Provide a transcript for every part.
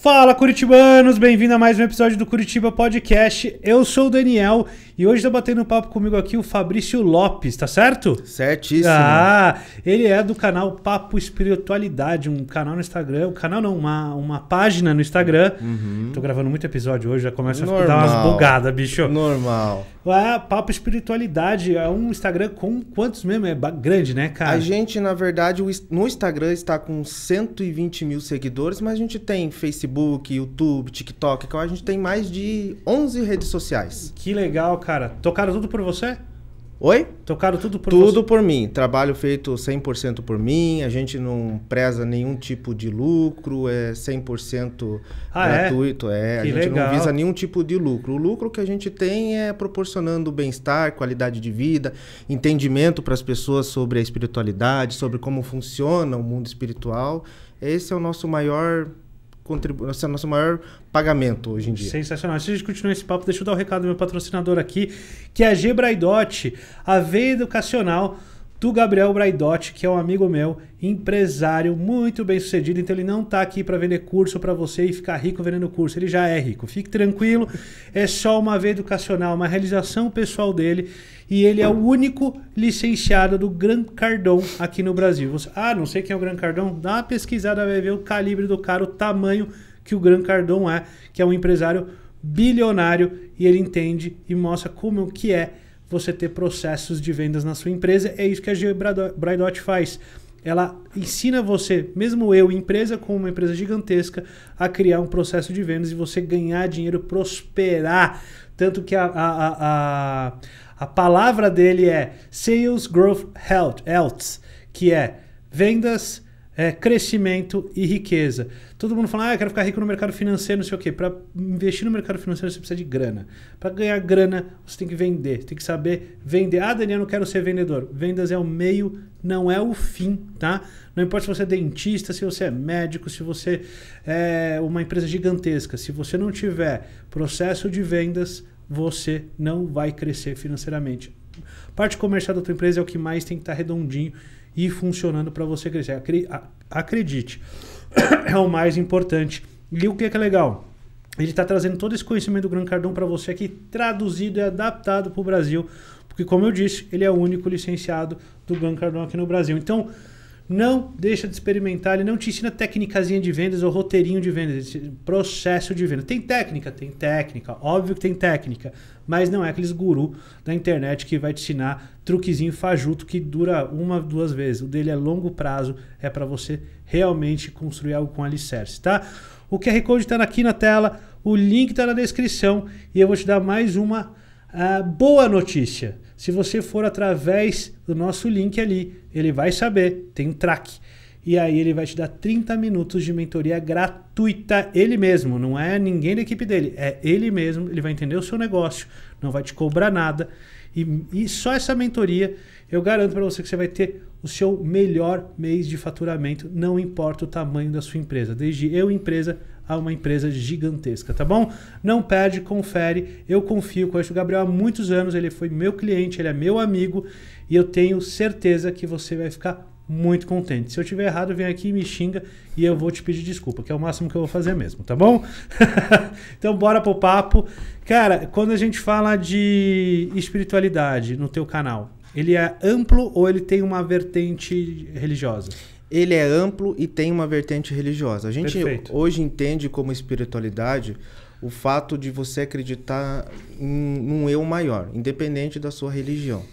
Fala, curitibanos! Bem-vindo a mais um episódio do Curitiba Podcast. Eu sou o Daniel e hoje tá batendo papo comigo aqui o Fabrício Lopes, tá certo? Certíssimo. Ah, ele é do canal Papo Espiritualidade, um canal no Instagram. Um canal não, uma, uma página no Instagram. Uhum. Tô gravando muito episódio hoje, já começa a dar umas bugadas, bicho. Normal. Ué, Papo Espiritualidade é um Instagram com quantos mesmo? É grande, né, cara? A gente, na verdade, no Instagram está com 120 mil seguidores, mas a gente tem Facebook, YouTube, TikTok, então a gente tem mais de 11 redes sociais. Que legal, cara cara? Tocaram tudo por você? Oi? Tocaram tudo por Tudo você? por mim. Trabalho feito 100% por mim. A gente não preza nenhum tipo de lucro. É 100% ah, é? gratuito. É, é. a gente legal. não visa nenhum tipo de lucro. O lucro que a gente tem é proporcionando bem-estar, qualidade de vida, entendimento para as pessoas sobre a espiritualidade, sobre como funciona o mundo espiritual. Esse é o nosso maior contribu... nosso maior pagamento hoje em dia. Sensacional. Antes de a gente continuar esse papo, deixa eu dar o um recado do meu patrocinador aqui, que é a Gebraidote, a veia educacional do Gabriel Braidotti, que é um amigo meu, empresário muito bem sucedido. Então ele não está aqui para vender curso para você e ficar rico vendendo curso. Ele já é rico. Fique tranquilo. É só uma vez educacional, uma realização pessoal dele. E ele é o único licenciado do Gran Cardon aqui no Brasil. Você, ah, não sei quem é o Gran Cardon? Dá uma pesquisada, vai ver o calibre do cara, o tamanho que o Gran Cardon é, que é um empresário bilionário e ele entende e mostra como que é você ter processos de vendas na sua empresa. É isso que a G Braidot faz. Ela ensina você, mesmo eu, empresa com uma empresa gigantesca, a criar um processo de vendas e você ganhar dinheiro, prosperar. Tanto que a, a, a, a palavra dele é Sales Growth Health, Health que é vendas, é, crescimento e riqueza. Todo mundo fala, ah, eu quero ficar rico no mercado financeiro, não sei o quê. Para investir no mercado financeiro, você precisa de grana. Para ganhar grana, você tem que vender, tem que saber vender. Ah, Daniel, não quero ser vendedor. Vendas é o meio, não é o fim, tá? Não importa se você é dentista, se você é médico, se você é uma empresa gigantesca. Se você não tiver processo de vendas, você não vai crescer financeiramente. Parte comercial da tua empresa é o que mais tem que estar tá redondinho e funcionando para você crescer. Acredite, é o mais importante. E o que é, que é legal? Ele está trazendo todo esse conhecimento do Gran Cardão para você aqui, traduzido e adaptado para o Brasil, porque, como eu disse, ele é o único licenciado do Gran Cardão aqui no Brasil. Então, não deixa de experimentar, ele não te ensina técnicazinha de vendas ou roteirinho de vendas, processo de venda. Tem técnica? Tem técnica, óbvio que tem técnica, mas não é aqueles guru da internet que vai te ensinar truquezinho fajuto que dura uma, duas vezes. O dele é longo prazo, é para você realmente construir algo com alicerce, tá? O QR Code está aqui na tela, o link está na descrição e eu vou te dar mais uma uh, boa notícia. Se você for através do nosso link ali, ele vai saber, tem um track. E aí ele vai te dar 30 minutos de mentoria gratuita, ele mesmo, não é ninguém da equipe dele, é ele mesmo, ele vai entender o seu negócio, não vai te cobrar nada. E, e só essa mentoria, eu garanto para você que você vai ter o seu melhor mês de faturamento, não importa o tamanho da sua empresa, desde eu empresa a uma empresa gigantesca, tá bom? Não perde, confere. Eu confio, conheço o Gabriel há muitos anos, ele foi meu cliente, ele é meu amigo e eu tenho certeza que você vai ficar muito contente. Se eu tiver errado, vem aqui e me xinga e eu vou te pedir desculpa, que é o máximo que eu vou fazer mesmo, tá bom? então bora pro papo. Cara, quando a gente fala de espiritualidade no teu canal, ele é amplo ou ele tem uma vertente religiosa? ele é amplo e tem uma vertente religiosa. A gente Perfeito. hoje entende como espiritualidade o fato de você acreditar em um eu maior, independente da sua religião.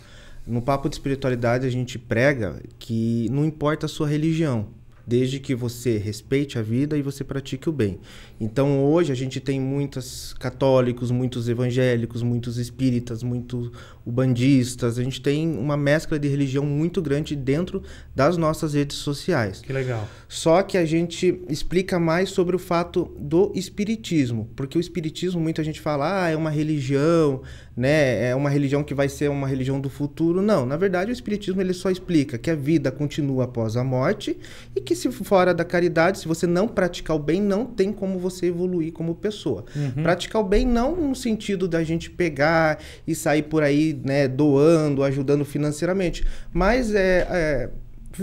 No papo de espiritualidade a gente prega que não importa a sua religião, desde que você respeite a vida e você pratique o bem. Então hoje a gente tem muitos católicos, muitos evangélicos, muitos espíritas, muitos ubandistas. A gente tem uma mescla de religião muito grande dentro das nossas redes sociais. Que legal. Só que a gente explica mais sobre o fato do espiritismo, porque o espiritismo muita gente fala, ah, é uma religião, né? É uma religião que vai ser uma religião do futuro. Não, na verdade o espiritismo ele só explica que a vida continua após a morte e que se fora da caridade, se você não praticar o bem, não tem como você evoluir como pessoa. Uhum. Praticar o bem não no sentido da gente pegar e sair por aí né, doando, ajudando financeiramente, mas é, é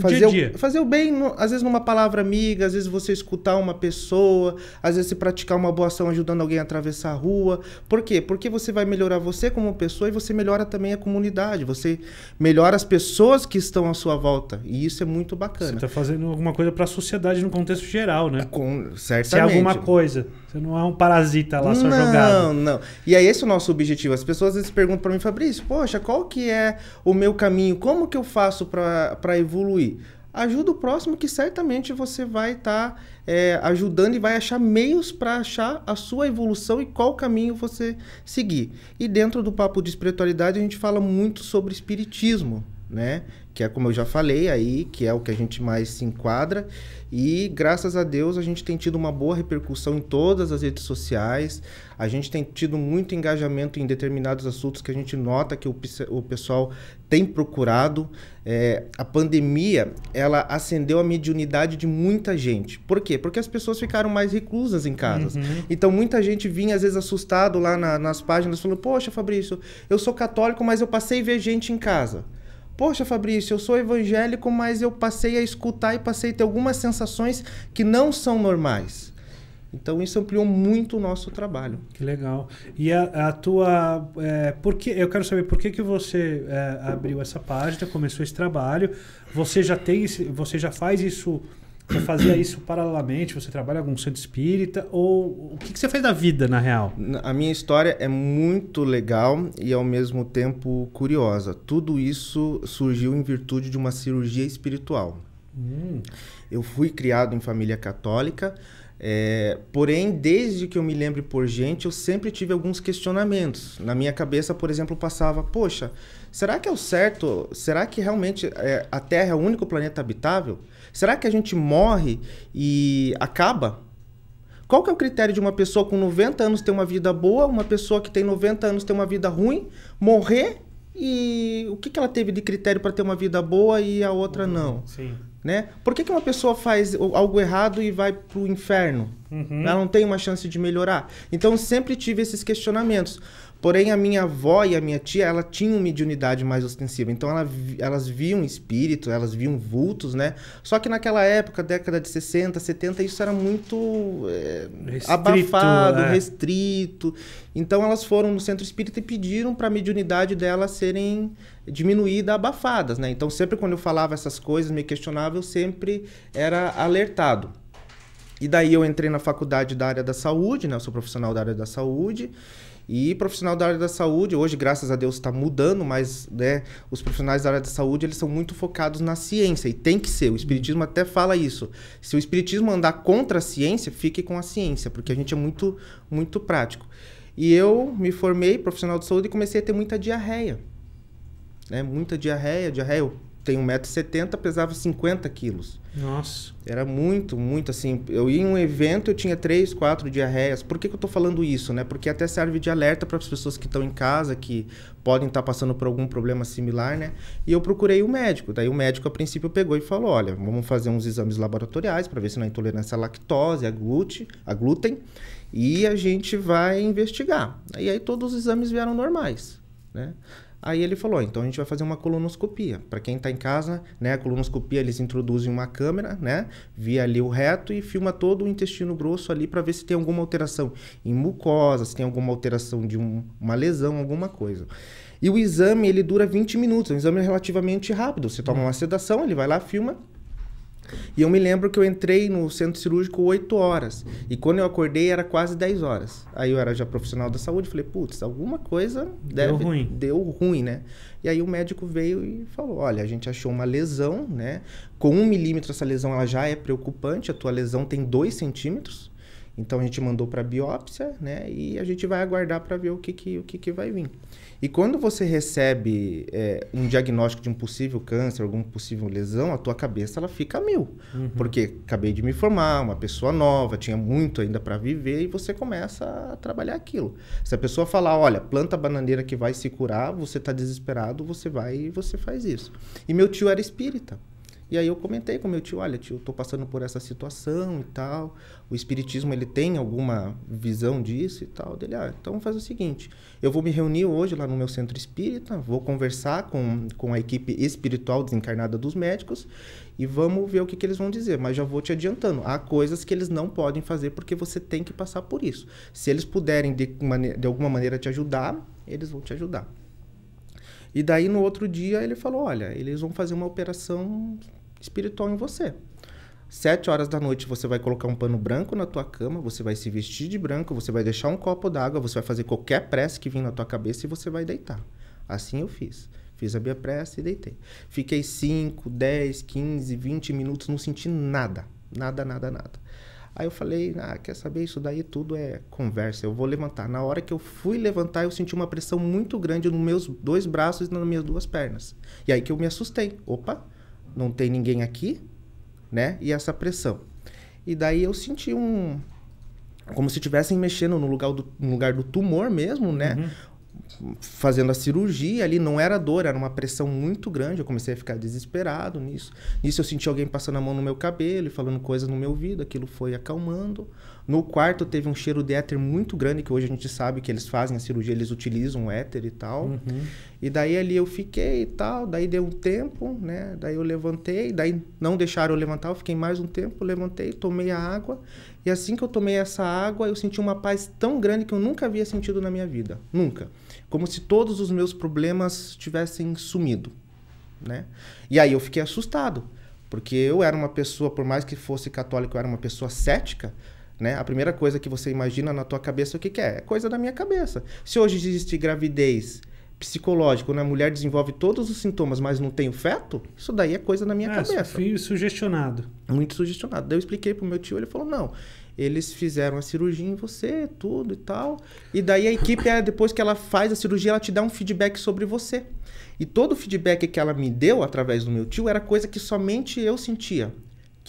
fazer, dia -dia. O, fazer o bem, às vezes numa palavra amiga, às vezes você escutar uma pessoa, às vezes você praticar uma boa ação ajudando alguém a atravessar a rua. Por quê? Porque você vai melhorar você como pessoa e você melhora também a comunidade, você melhora as pessoas que estão à sua volta. E isso é muito bacana. Você está fazendo alguma coisa para a sociedade no contexto geral, né? Com, certamente. Se é alguma coisa. Você não é um parasita lá só não, jogado. Não, não. E é esse o nosso objetivo. As pessoas às vezes perguntam para mim, Fabrício, poxa, qual que é o meu caminho? Como que eu faço para evoluir? contribuir. Ajuda o próximo que certamente você vai estar tá, é, ajudando e vai achar meios para achar a sua evolução e qual caminho você seguir. E dentro do papo de espiritualidade a gente fala muito sobre espiritismo, né? que é como eu já falei aí, que é o que a gente mais se enquadra. E graças a Deus a gente tem tido uma boa repercussão em todas as redes sociais. A gente tem tido muito engajamento em determinados assuntos que a gente nota que o, o pessoal tem procurado. É, a pandemia ela acendeu a mediunidade de muita gente. Por quê? Porque as pessoas ficaram mais reclusas em casa. Uhum. Então muita gente vinha às vezes assustado lá na, nas páginas falando: Poxa, Fabrício, eu sou católico, mas eu passei a ver gente em casa. Poxa, Fabrício, eu sou evangélico, mas eu passei a escutar e passei a ter algumas sensações que não são normais. Então isso ampliou muito o nosso trabalho. Que legal. E a, a tua, é, por que, eu quero saber por que, que você é, abriu essa página, começou esse trabalho. Você já tem, você já faz isso você fazia isso paralelamente? Você trabalha com algum centro espírita? Ou o que, que você fez da vida, na real? A minha história é muito legal e, ao mesmo tempo, curiosa. Tudo isso surgiu em virtude de uma cirurgia espiritual. Hum. Eu fui criado em família católica, é, porém, desde que eu me lembre por gente, eu sempre tive alguns questionamentos. Na minha cabeça, por exemplo, passava: poxa Será que é o certo? Será que realmente é, a Terra é o único planeta habitável? Será que a gente morre e acaba? Qual que é o critério de uma pessoa com 90 anos ter uma vida boa, uma pessoa que tem 90 anos ter uma vida ruim, morrer e o que, que ela teve de critério para ter uma vida boa e a outra uhum, não? Sim. Né? Por que, que uma pessoa faz algo errado e vai para o inferno? Uhum. Ela não tem uma chance de melhorar. Então sempre tive esses questionamentos. Porém, a minha avó e a minha tia, ela tinha uma mediunidade mais ostensiva. Então, ela, elas viam espírito, elas viam vultos, né? Só que naquela época, década de 60, 70, isso era muito é, restrito, abafado, né? restrito. Então, elas foram no centro espírita e pediram para a mediunidade delas serem diminuída, abafadas, né? Então, sempre quando eu falava essas coisas, me questionava, eu sempre era alertado. E daí eu entrei na faculdade da área da saúde, né? Eu sou profissional da área da saúde. E profissional da área da saúde, hoje, graças a Deus, está mudando, mas né, os profissionais da área da saúde eles são muito focados na ciência e tem que ser. O Espiritismo até fala isso. Se o Espiritismo andar contra a ciência, fique com a ciência, porque a gente é muito, muito prático. E eu me formei profissional de saúde e comecei a ter muita diarreia. Né? Muita diarreia, diarreia. Eu tem 1,70m, pesava 50 quilos. Nossa. Era muito, muito assim. Eu ia em um evento, eu tinha três, quatro diarreias. Por que, que eu estou falando isso, né? Porque até serve de alerta para as pessoas que estão em casa, que podem estar tá passando por algum problema similar, né? E eu procurei o um médico. Daí o médico, a princípio, pegou e falou: olha, vamos fazer uns exames laboratoriais para ver se não é intolerância à lactose, a, glute, a glúten, e a gente vai investigar. E aí todos os exames vieram normais, né? Aí ele falou, então a gente vai fazer uma colonoscopia. Para quem está em casa, né, a colonoscopia eles introduzem uma câmera, né, via ali o reto e filma todo o intestino grosso ali para ver se tem alguma alteração em mucosa, se tem alguma alteração de um, uma lesão, alguma coisa. E o exame ele dura 20 minutos, é um exame relativamente rápido. Você toma uma sedação, ele vai lá, filma, e eu me lembro que eu entrei no centro cirúrgico 8 horas. E quando eu acordei era quase 10 horas. Aí eu era já profissional da saúde, falei, putz, alguma coisa deve... deu ruim. Deu ruim, né? E aí o médico veio e falou: olha, a gente achou uma lesão, né? Com um milímetro essa lesão ela já é preocupante, a tua lesão tem 2 centímetros. Então a gente mandou para biópsia, né? E a gente vai aguardar para ver o que, que, o que, que vai vir. E quando você recebe é, um diagnóstico de um possível câncer, alguma possível lesão, a tua cabeça ela fica a mil. Uhum. Porque acabei de me formar, uma pessoa nova, tinha muito ainda para viver e você começa a trabalhar aquilo. Se a pessoa falar, olha, planta bananeira que vai se curar, você está desesperado, você vai e você faz isso. E meu tio era espírita. E aí eu comentei com meu tio, olha tio, estou passando por essa situação e tal, o espiritismo ele tem alguma visão disso e tal. Dele, ah, então faz o seguinte, eu vou me reunir hoje lá no meu centro espírita, vou conversar com, com a equipe espiritual desencarnada dos médicos e vamos ver o que, que eles vão dizer, mas já vou te adiantando, há coisas que eles não podem fazer porque você tem que passar por isso. Se eles puderem de, de alguma maneira te ajudar, eles vão te ajudar. E daí no outro dia ele falou: olha, eles vão fazer uma operação espiritual em você. Sete horas da noite você vai colocar um pano branco na tua cama, você vai se vestir de branco, você vai deixar um copo d'água, você vai fazer qualquer prece que vir na tua cabeça e você vai deitar. Assim eu fiz. Fiz a minha prece e deitei. Fiquei 5, 10, 15, 20 minutos, não senti nada. Nada, nada, nada. Aí eu falei, ah, quer saber? Isso daí tudo é conversa. Eu vou levantar. Na hora que eu fui levantar, eu senti uma pressão muito grande nos meus dois braços e nas minhas duas pernas. E aí que eu me assustei. Opa, não tem ninguém aqui, né? E essa pressão. E daí eu senti um. Como se estivessem mexendo no lugar, do, no lugar do tumor mesmo, né? Uhum fazendo a cirurgia ali, não era dor, era uma pressão muito grande. Eu comecei a ficar desesperado nisso. Nisso eu senti alguém passando a mão no meu cabelo e falando coisas no meu ouvido, aquilo foi acalmando. No quarto teve um cheiro de éter muito grande, que hoje a gente sabe que eles fazem a cirurgia, eles utilizam éter e tal. Uhum. E daí ali eu fiquei e tal, daí deu um tempo, né? Daí eu levantei, daí não deixaram eu levantar, eu fiquei mais um tempo, levantei, tomei a água e assim que eu tomei essa água, eu senti uma paz tão grande que eu nunca havia sentido na minha vida. Nunca. Como se todos os meus problemas tivessem sumido. Né? E aí eu fiquei assustado, porque eu era uma pessoa, por mais que fosse católico, eu era uma pessoa cética. Né? A primeira coisa que você imagina na tua cabeça, é o que, que é? É coisa da minha cabeça. Se hoje existe gravidez psicológico, né? A mulher desenvolve todos os sintomas, mas não tem o feto, isso daí é coisa na minha ah, cabeça. Fui sugestionado. Muito sugestionado. Daí eu expliquei pro meu tio, ele falou, não, eles fizeram a cirurgia em você, tudo e tal. E daí a equipe, é, depois que ela faz a cirurgia, ela te dá um feedback sobre você. E todo o feedback que ela me deu através do meu tio era coisa que somente eu sentia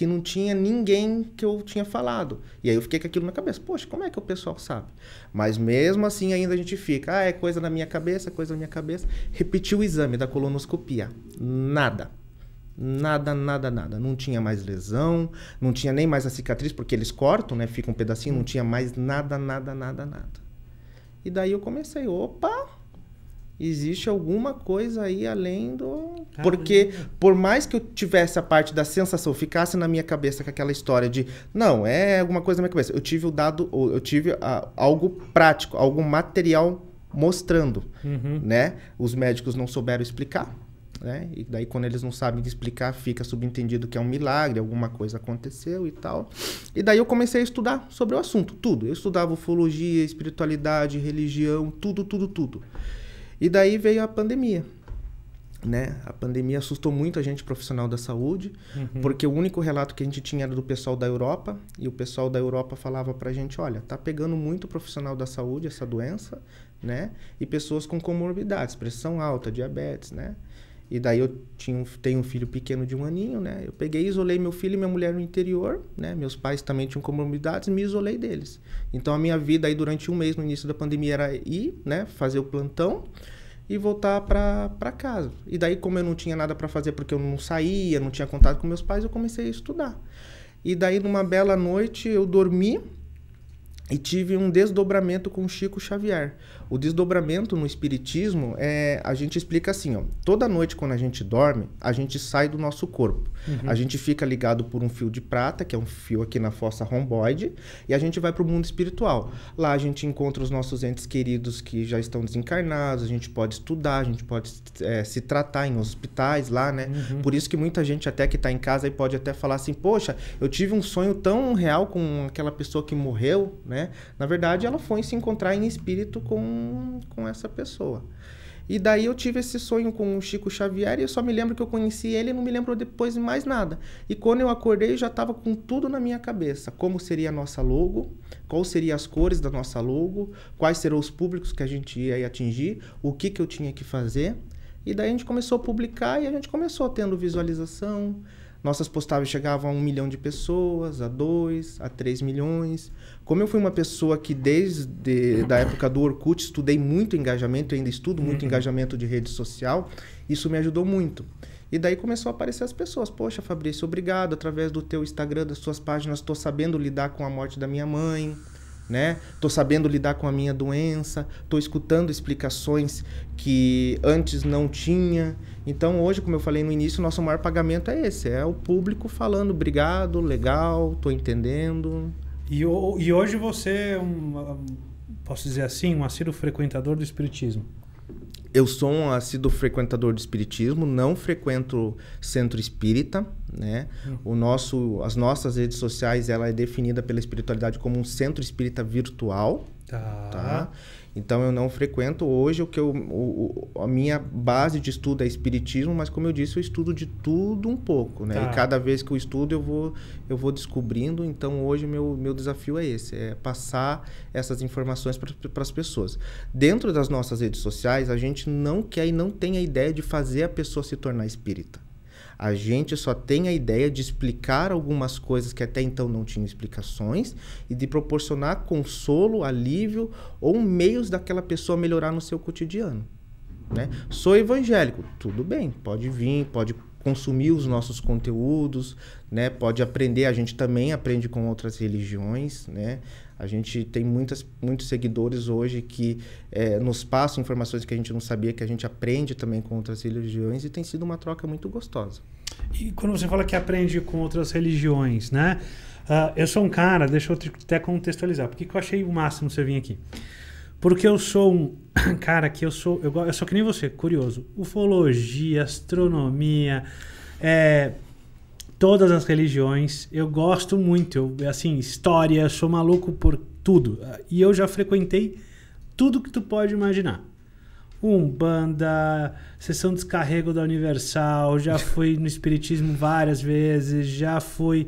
que não tinha ninguém que eu tinha falado. E aí eu fiquei com aquilo na cabeça. Poxa, como é que o pessoal sabe? Mas mesmo assim ainda a gente fica, ah, é coisa na minha cabeça, é coisa na minha cabeça. Repeti o exame da colonoscopia. Nada. Nada, nada, nada. Não tinha mais lesão, não tinha nem mais a cicatriz, porque eles cortam, né? Fica um pedacinho, não tinha mais nada, nada, nada, nada. E daí eu comecei, opa, existe alguma coisa aí além do. Caramba. Porque, por mais que eu tivesse a parte da sensação, ficasse na minha cabeça com aquela história de não, é alguma coisa na minha cabeça. Eu tive o dado, eu tive a, algo prático, algo material mostrando, uhum. né? Os médicos não souberam explicar. Né? E daí, quando eles não sabem explicar, fica subentendido que é um milagre, alguma coisa aconteceu e tal. E daí eu comecei a estudar sobre o assunto, tudo. Eu estudava ufologia, espiritualidade, religião, tudo, tudo, tudo. E daí veio a pandemia. Né? A pandemia assustou muito a gente profissional da saúde, uhum. porque o único relato que a gente tinha era do pessoal da Europa, e o pessoal da Europa falava pra gente, olha, tá pegando muito profissional da saúde essa doença, né? E pessoas com comorbidades, pressão alta, diabetes, né? E daí eu tinha um, tenho um filho pequeno de um aninho, né? Eu peguei, isolei meu filho e minha mulher no interior, né? Meus pais também tinham comorbidades, me isolei deles. Então a minha vida aí durante um mês no início da pandemia era ir, né? Fazer o plantão, e voltar para casa. E daí, como eu não tinha nada para fazer porque eu não saía, não tinha contato com meus pais, eu comecei a estudar. E daí, numa bela noite, eu dormi e tive um desdobramento com Chico Xavier. O desdobramento no espiritismo é a gente explica assim, ó, toda noite quando a gente dorme, a gente sai do nosso corpo. Uhum. A gente fica ligado por um fio de prata, que é um fio aqui na fossa romboide, e a gente vai para o mundo espiritual. Lá a gente encontra os nossos entes queridos que já estão desencarnados, a gente pode estudar, a gente pode é, se tratar em hospitais lá, né? Uhum. Por isso que muita gente até que está em casa e pode até falar assim, poxa, eu tive um sonho tão real com aquela pessoa que morreu, né? Na verdade, ela foi se encontrar em espírito com com, essa pessoa. E daí eu tive esse sonho com o Chico Xavier e eu só me lembro que eu conheci ele e não me lembro depois de mais nada. E quando eu acordei, já estava com tudo na minha cabeça. Como seria a nossa logo, quais seriam as cores da nossa logo, quais serão os públicos que a gente ia atingir, o que, que eu tinha que fazer. E daí a gente começou a publicar e a gente começou tendo visualização, nossas postagens chegavam a um milhão de pessoas, a dois, a três milhões. Como eu fui uma pessoa que desde da época do Orkut estudei muito engajamento, ainda estudo muito uhum. engajamento de rede social, isso me ajudou muito. E daí começou a aparecer as pessoas. Poxa, Fabrício, obrigado. Através do teu Instagram, das suas páginas, estou sabendo lidar com a morte da minha mãe né? Tô sabendo lidar com a minha doença, tô escutando explicações que antes não tinha. Então hoje, como eu falei no início, nosso maior pagamento é esse, é o público falando obrigado, legal, tô entendendo. E, e hoje você é um, posso dizer assim, um assíduo frequentador do espiritismo eu sou um assíduo frequentador de espiritismo, não frequento centro espírita, né? Uhum. O nosso, as nossas redes sociais, ela é definida pela espiritualidade como um centro espírita virtual, tá? tá? Então eu não frequento hoje o que eu, o, a minha base de estudo é espiritismo, mas como eu disse, eu estudo de tudo um pouco, né? Tá. E cada vez que eu estudo eu vou eu vou descobrindo, então hoje meu meu desafio é esse, é passar essas informações para as pessoas. Dentro das nossas redes sociais, a gente não quer e não tem a ideia de fazer a pessoa se tornar espírita. A gente só tem a ideia de explicar algumas coisas que até então não tinham explicações e de proporcionar consolo, alívio ou meios daquela pessoa melhorar no seu cotidiano. Né? Sou evangélico, tudo bem, pode vir, pode consumir os nossos conteúdos, né? Pode aprender, a gente também aprende com outras religiões, né? A gente tem muitas, muitos seguidores hoje que é, nos passam informações que a gente não sabia, que a gente aprende também com outras religiões e tem sido uma troca muito gostosa. E quando você fala que aprende com outras religiões, né? Uh, eu sou um cara, deixa eu até contextualizar, porque eu achei o máximo você vir aqui. Porque eu sou um cara que eu sou, eu, eu sou que nem você, curioso. Ufologia, astronomia, é, todas as religiões, eu gosto muito. Eu, assim, história, sou maluco por tudo. E eu já frequentei tudo que tu pode imaginar. Umbanda, sessão descarrego da Universal, já fui no Espiritismo várias vezes, já fui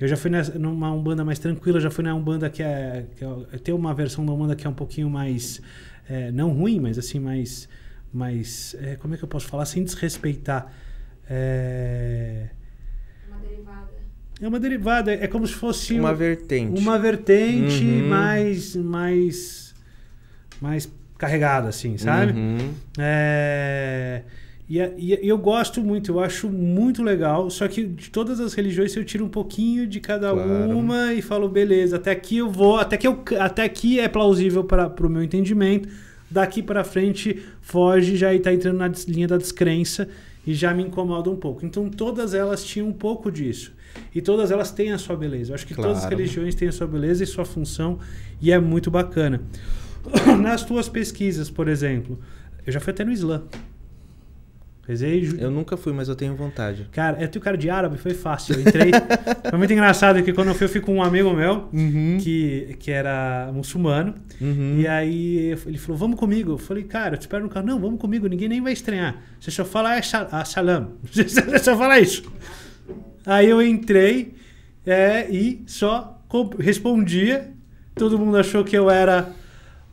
eu já fui nessa, numa Umbanda mais tranquila, já fui na Umbanda que é, que é. Tem uma versão da Umbanda que é um pouquinho mais. É, não ruim, mas assim, mais. mais é, como é que eu posso falar? Sem desrespeitar. É. Uma derivada. É uma derivada, é como se fosse. Uma um, vertente. Uma vertente uhum. mais. mais. mais carregada, assim, sabe? Uhum. É. E, é, e, é, eu gosto muito, eu acho muito legal. Só que de todas as religiões eu tiro um pouquinho de cada claro. uma e falo, beleza, até aqui eu vou, até que eu, até aqui é plausível para o meu entendimento. Daqui para frente foge, já está entrando na linha da descrença e já me incomoda um pouco. Então todas elas tinham um pouco disso. E todas elas têm a sua beleza. Eu acho que claro. todas as religiões têm a sua beleza e sua função e é muito bacana. Nas tuas pesquisas, por exemplo, eu já fui até no Islã. Eu nunca fui, mas eu tenho vontade. Cara, eu é, tenho cara de árabe, foi fácil. Eu entrei. foi muito engraçado que quando eu fui, eu fui com um amigo meu, uhum. que, que era muçulmano. Uhum. E aí ele falou: Vamos comigo. Eu falei: Cara, eu te espero no carro. Não, vamos comigo, ninguém nem vai estranhar. Você só fala ah, é salam. Ah, Você só fala isso. Aí eu entrei é, e só respondia. Todo mundo achou que eu era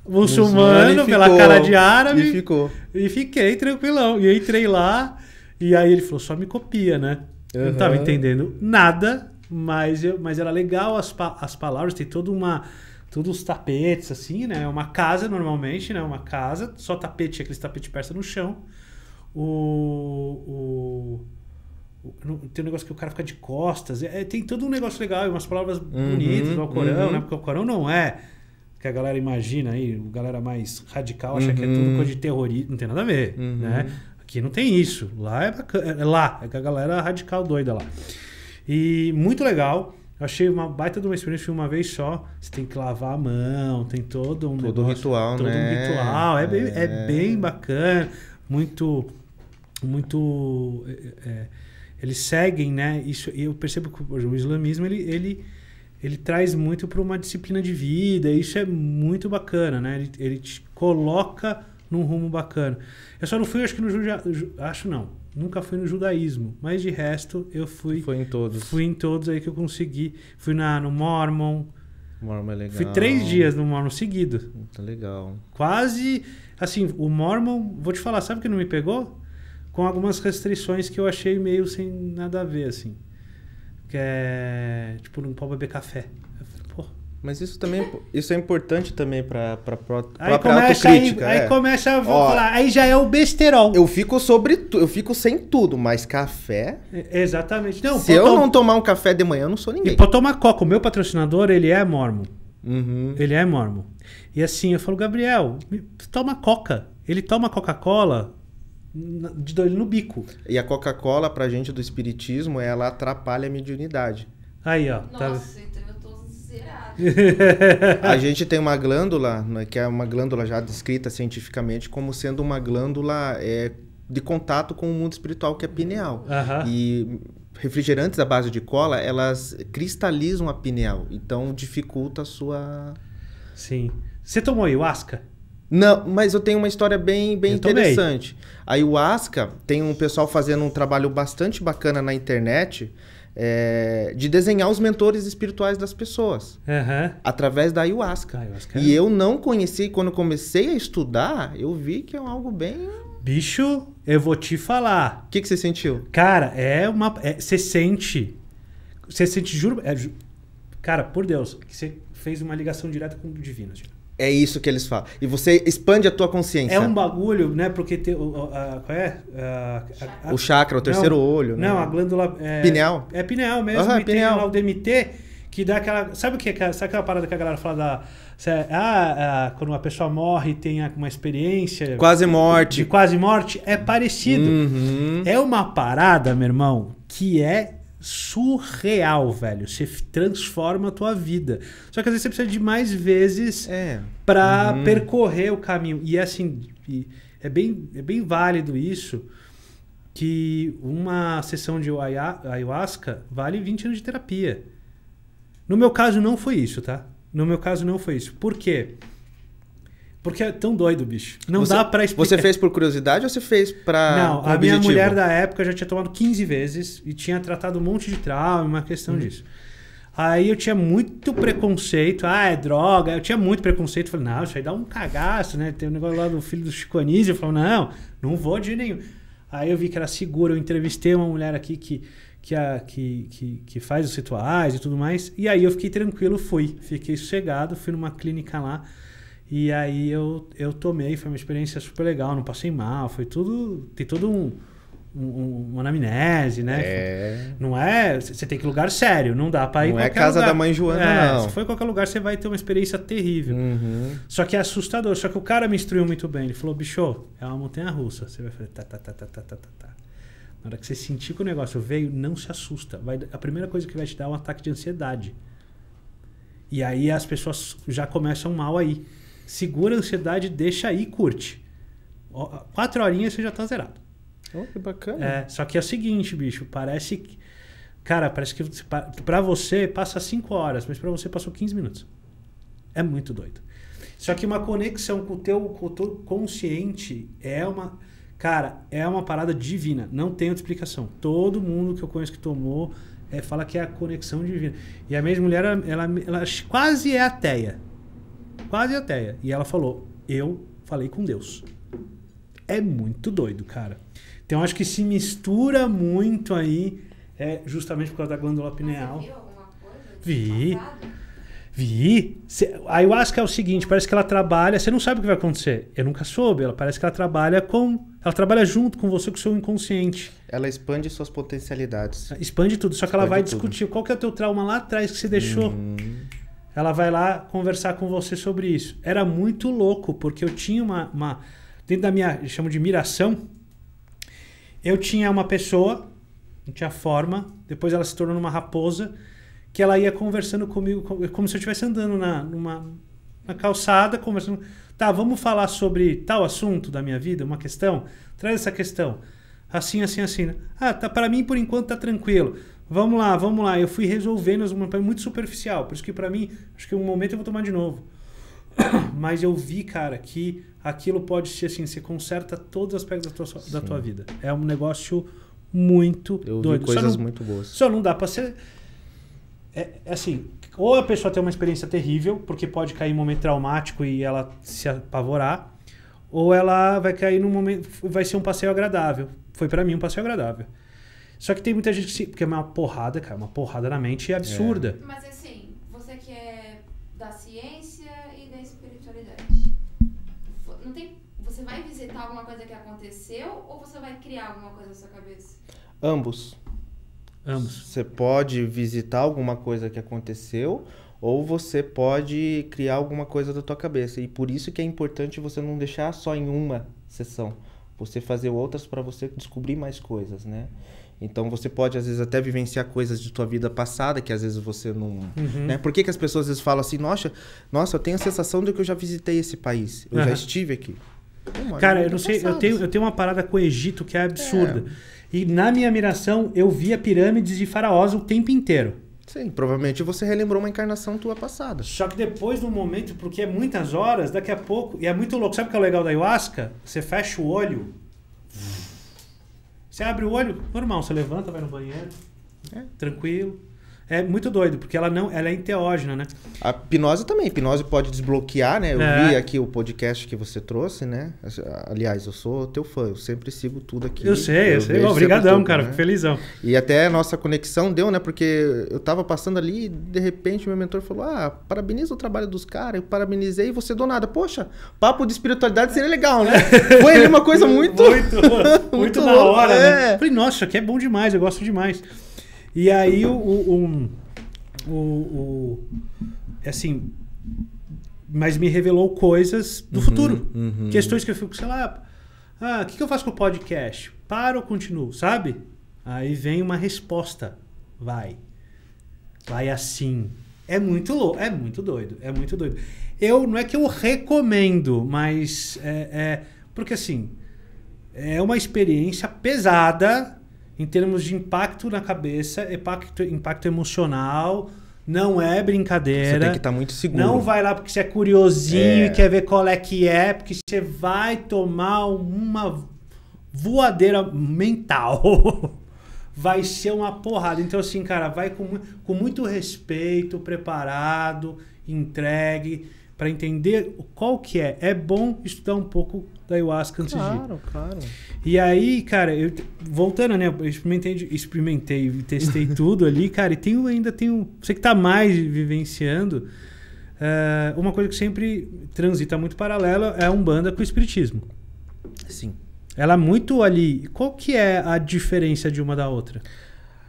muçulmano, pela cara de árabe. E ficou. E fiquei tranquilão. E entrei lá, e aí ele falou: só me copia, né? Uhum. Não tava entendendo nada, mas, eu, mas era legal as, pa as palavras, tem toda uma. Todos os tapetes, assim, né? É uma casa, normalmente, né? Uma casa, só tapete, aqueles tapete persa no chão. O, o, o, tem um negócio que o cara fica de costas. É, tem todo um negócio legal, umas palavras uhum, bonitas no Alcorão, né? uhum. né? Porque o Alcorão não é que a galera imagina aí, a galera mais radical acha uhum. que é tudo uhum. coisa de terrorismo, não tem nada a ver, uhum. né? Aqui não tem isso. Lá é bacana, é, é lá, é que a galera radical doida lá. E muito legal. Eu achei uma baita de uma experiência uma vez só. Você tem que lavar a mão, tem todo um todo negócio, ritual, todo né? um ritual. É, Bem, é, é bem bacana, muito muito é, é eles seguem, né? Isso eu percebo que o islamismo ele, ele ele traz muito para uma disciplina de vida, e isso é muito bacana, né? Ele, ele te coloca num rumo bacana. Eu só não fui, acho que no judaísmo, acho não, nunca fui no judaísmo, mas de resto eu fui. Foi em todos. Fui em todos aí que eu consegui. Fui na, no Mormon. Mormon é legal. Fui três dias no Mormon seguido. Tá legal. Quase, assim, o Mormon, vou te falar, sabe o que não me pegou? Com algumas restrições que eu achei meio sem nada a ver, assim que é tipo, não pode beber café. Eu falei, pô. Mas isso também é isso é importante também para para própria aí começa, autocrítica. Aí, é. aí começa, vou Ó, falar, aí já é o besterol. Eu fico sobre tu, eu fico sem tudo, mas café? É, exatamente. Não, se eu tom... não tomar um café de manhã, eu não sou ninguém. E para tomar coca, o meu patrocinador, ele é mormo. Uhum. Ele é mormo. E assim, eu falo, Gabriel, toma coca. Ele toma Coca-Cola de dor no bico. E a Coca-Cola, pra gente do espiritismo, ela atrapalha a mediunidade. Aí, ó. Tá Nossa, tá... então eu tô zerado. a gente tem uma glândula, né, que é uma glândula já descrita cientificamente como sendo uma glândula é, de contato com o mundo espiritual, que é pineal. Uhum. E refrigerantes à base de cola, elas cristalizam a pineal. Então dificulta a sua. Sim. Você tomou ayahuasca? Não, mas eu tenho uma história bem, bem interessante. A ayahuasca tem um pessoal fazendo um trabalho bastante bacana na internet. É, de desenhar os mentores espirituais das pessoas uhum. através da ayahuasca. ayahuasca. É. E eu não conheci, quando comecei a estudar, eu vi que é algo bem. Bicho, eu vou te falar. O que, que você sentiu? Cara, é uma. É, você sente. Você sente, juro. É, ju... cara, por Deus, você fez uma ligação direta com o divino. Tipo. É isso que eles falam. E você expande a tua consciência. É um bagulho, né? Porque tem o, a, qual é? A, a, o chakra, o terceiro não, olho. Né? Não, a glândula. É, pineal. É pineal mesmo. Uhum, e pineal. tem lá o DMT, que dá aquela. Sabe o que? Sabe aquela parada que a galera fala da. É, ah, ah, quando uma pessoa morre tem uma experiência. Quase morte. De quase morte. É parecido. Uhum. É uma parada, meu irmão, que é surreal, velho. Você transforma a tua vida. Só que às vezes você precisa de mais vezes é. para uhum. percorrer o caminho. E é assim, é, bem, é bem válido isso que uma sessão de ayahuasca vale 20 anos de terapia. No meu caso não foi isso, tá? No meu caso não foi isso. Por quê? Porque porque é tão doido, bicho. Não você, dá pra explicar. Você fez por curiosidade ou você fez pra. Não, a objetivo? minha mulher da época já tinha tomado 15 vezes e tinha tratado um monte de trauma, uma questão hum. disso. Aí eu tinha muito preconceito. Ah, é droga. Eu tinha muito preconceito. Falei, não, isso aí dá um cagaço, né? Tem um negócio lá do filho do Chico Anísio. Eu falei, não, não vou de nenhum. Aí eu vi que era seguro. Eu entrevistei uma mulher aqui que, que, a, que, que, que faz os rituais e tudo mais. E aí eu fiquei tranquilo, fui. Fiquei sossegado, fui numa clínica lá. E aí eu, eu tomei, foi uma experiência super legal, não passei mal, foi tudo. Tem todo um. um, uma anamnese, né? É. Não é. Você tem que ir lugar sério, não dá pra ir. Não é casa lugar. da mãe Joana, é, não. Se for em qualquer lugar, você vai ter uma experiência terrível. Uhum. Só que é assustador. Só que o cara me instruiu muito bem. Ele falou: bicho, é uma montanha russa. Você vai fazer tá, tá, tá, tá, tá, tá, tá. tá. Na hora que você sentir que o negócio veio, não se assusta. Vai, a primeira coisa que vai te dar é um ataque de ansiedade. E aí as pessoas já começam mal aí segura a ansiedade, deixa aí e curte. Quatro horinhas você já tá zerado. Oh, que bacana. É, só que é o seguinte, bicho, parece que. Cara, parece que para você passa cinco horas, mas para você passou 15 minutos. É muito doido. Só que uma conexão com o teu, consciente é uma. Cara, é uma parada divina. Não tem outra explicação. Todo mundo que eu conheço que tomou é, fala que é a conexão divina. E a mesma mulher, ela, ela, ela quase é ateia quase ateia. E ela falou: Eu falei com Deus. É muito doido, cara. Então acho que se mistura muito aí, é justamente por causa da glândula pineal. você viu alguma coisa? Vi. Passado? Vi. A ayahuasca é o seguinte, parece que ela trabalha, você não sabe o que vai acontecer. Eu nunca soube, ela parece que ela trabalha com, ela trabalha junto com você com o seu inconsciente. Ela expande suas potencialidades. Expande tudo, só que ela vai tudo. discutir qual que é o teu trauma lá atrás que você deixou. Hum ela vai lá conversar com você sobre isso. Era muito louco, porque eu tinha uma. uma dentro da minha. chamo de miração. Eu tinha uma pessoa, não tinha forma, depois ela se tornou uma raposa, que ela ia conversando comigo, como se eu estivesse andando na, numa, na calçada, conversando. Tá, vamos falar sobre tal assunto da minha vida, uma questão? Traz essa questão. Assim, assim, assim. Né? Ah, tá, para mim por enquanto tá tranquilo. Vamos lá, vamos lá. Eu fui resolvendo as montanhas muito superficial. Por isso que para mim, acho que um momento eu vou tomar de novo. Mas eu vi, cara, que aquilo pode ser assim, você conserta todos os aspectos da tua, da tua vida. É um negócio muito eu doido. coisas não, muito boas. Só não dá para ser é, é, assim, ou a pessoa tem uma experiência terrível, porque pode cair em um momento traumático e ela se apavorar, ou ela vai cair num momento vai ser um passeio agradável. Foi para mim um passeio agradável. Só que tem muita gente que se. Porque é uma porrada, cara, uma porrada na mente é absurda. É. Mas assim, você que é da ciência e da espiritualidade. Não tem. Você vai visitar alguma coisa que aconteceu ou você vai criar alguma coisa na sua cabeça? Ambos. Ambos. Você pode visitar alguma coisa que aconteceu ou você pode criar alguma coisa da tua cabeça. E por isso que é importante você não deixar só em uma sessão, você fazer outras para você descobrir mais coisas, né? Então você pode, às vezes, até vivenciar coisas de tua vida passada que às vezes você não. Uhum. Né? Por que, que as pessoas às vezes falam assim, nossa, nossa, eu tenho a sensação de que eu já visitei esse país, eu uhum. já estive aqui. Cara, é eu não sei, eu tenho, assim. eu tenho uma parada com o Egito que é absurda. É. E na minha admiração eu via pirâmides de faraós o tempo inteiro. Sim, provavelmente você relembrou uma encarnação tua passada. Só que depois de um momento, porque é muitas horas, daqui a pouco, e é muito louco. Sabe o que é legal da ayahuasca? Você fecha o olho você abre o olho, normal, você levanta, vai no banheiro, é. tranquilo. É muito doido, porque ela não, ela é enteógena, né? A hipnose também, a hipnose pode desbloquear, né? Eu é. vi aqui o podcast que você trouxe, né? Aliás, eu sou teu fã, eu sempre sigo tudo aqui. Eu sei, eu, eu sei. Obrigadão, tudo, cara, né? felizão. E até a nossa conexão deu, né? Porque eu tava passando ali e de repente meu mentor falou: "Ah, parabeniza o trabalho dos caras". Eu parabenizei e você do nada. Poxa, papo de espiritualidade seria legal, né? Foi ali uma coisa muito muito, muito, muito, muito na hora, né? é. né? Falei: "Nossa, isso aqui é bom demais, eu gosto demais". E aí o, o, o, o é assim, mas me revelou coisas do uhum, futuro. Uhum. Questões que eu fico, sei lá, ah, o que, que eu faço com o podcast? Paro ou continuo, sabe? Aí vem uma resposta. Vai. Vai assim. É muito louco, é muito doido, é muito doido. Eu não é que eu recomendo, mas é, é porque assim é uma experiência pesada em termos de impacto na cabeça, impacto, impacto emocional. Não é brincadeira. Você tem que estar tá muito seguro. Não vai lá porque você é curiosinho é. e quer ver qual é que é, porque você vai tomar uma voadeira mental. vai ser uma porrada. Então, assim, cara, vai com, com muito respeito, preparado, entregue para entender qual que é. É bom estudar um pouco da ayahuasca antes claro, de. Claro, claro. E aí, cara, eu voltando, né? Eu experimentei, experimentei testei tudo ali, cara, e tenho ainda tenho. Você que tá mais vivenciando. Uh, uma coisa que sempre transita muito paralela é a Umbanda com o Espiritismo. Sim. Ela é muito ali. Qual que é a diferença de uma da outra?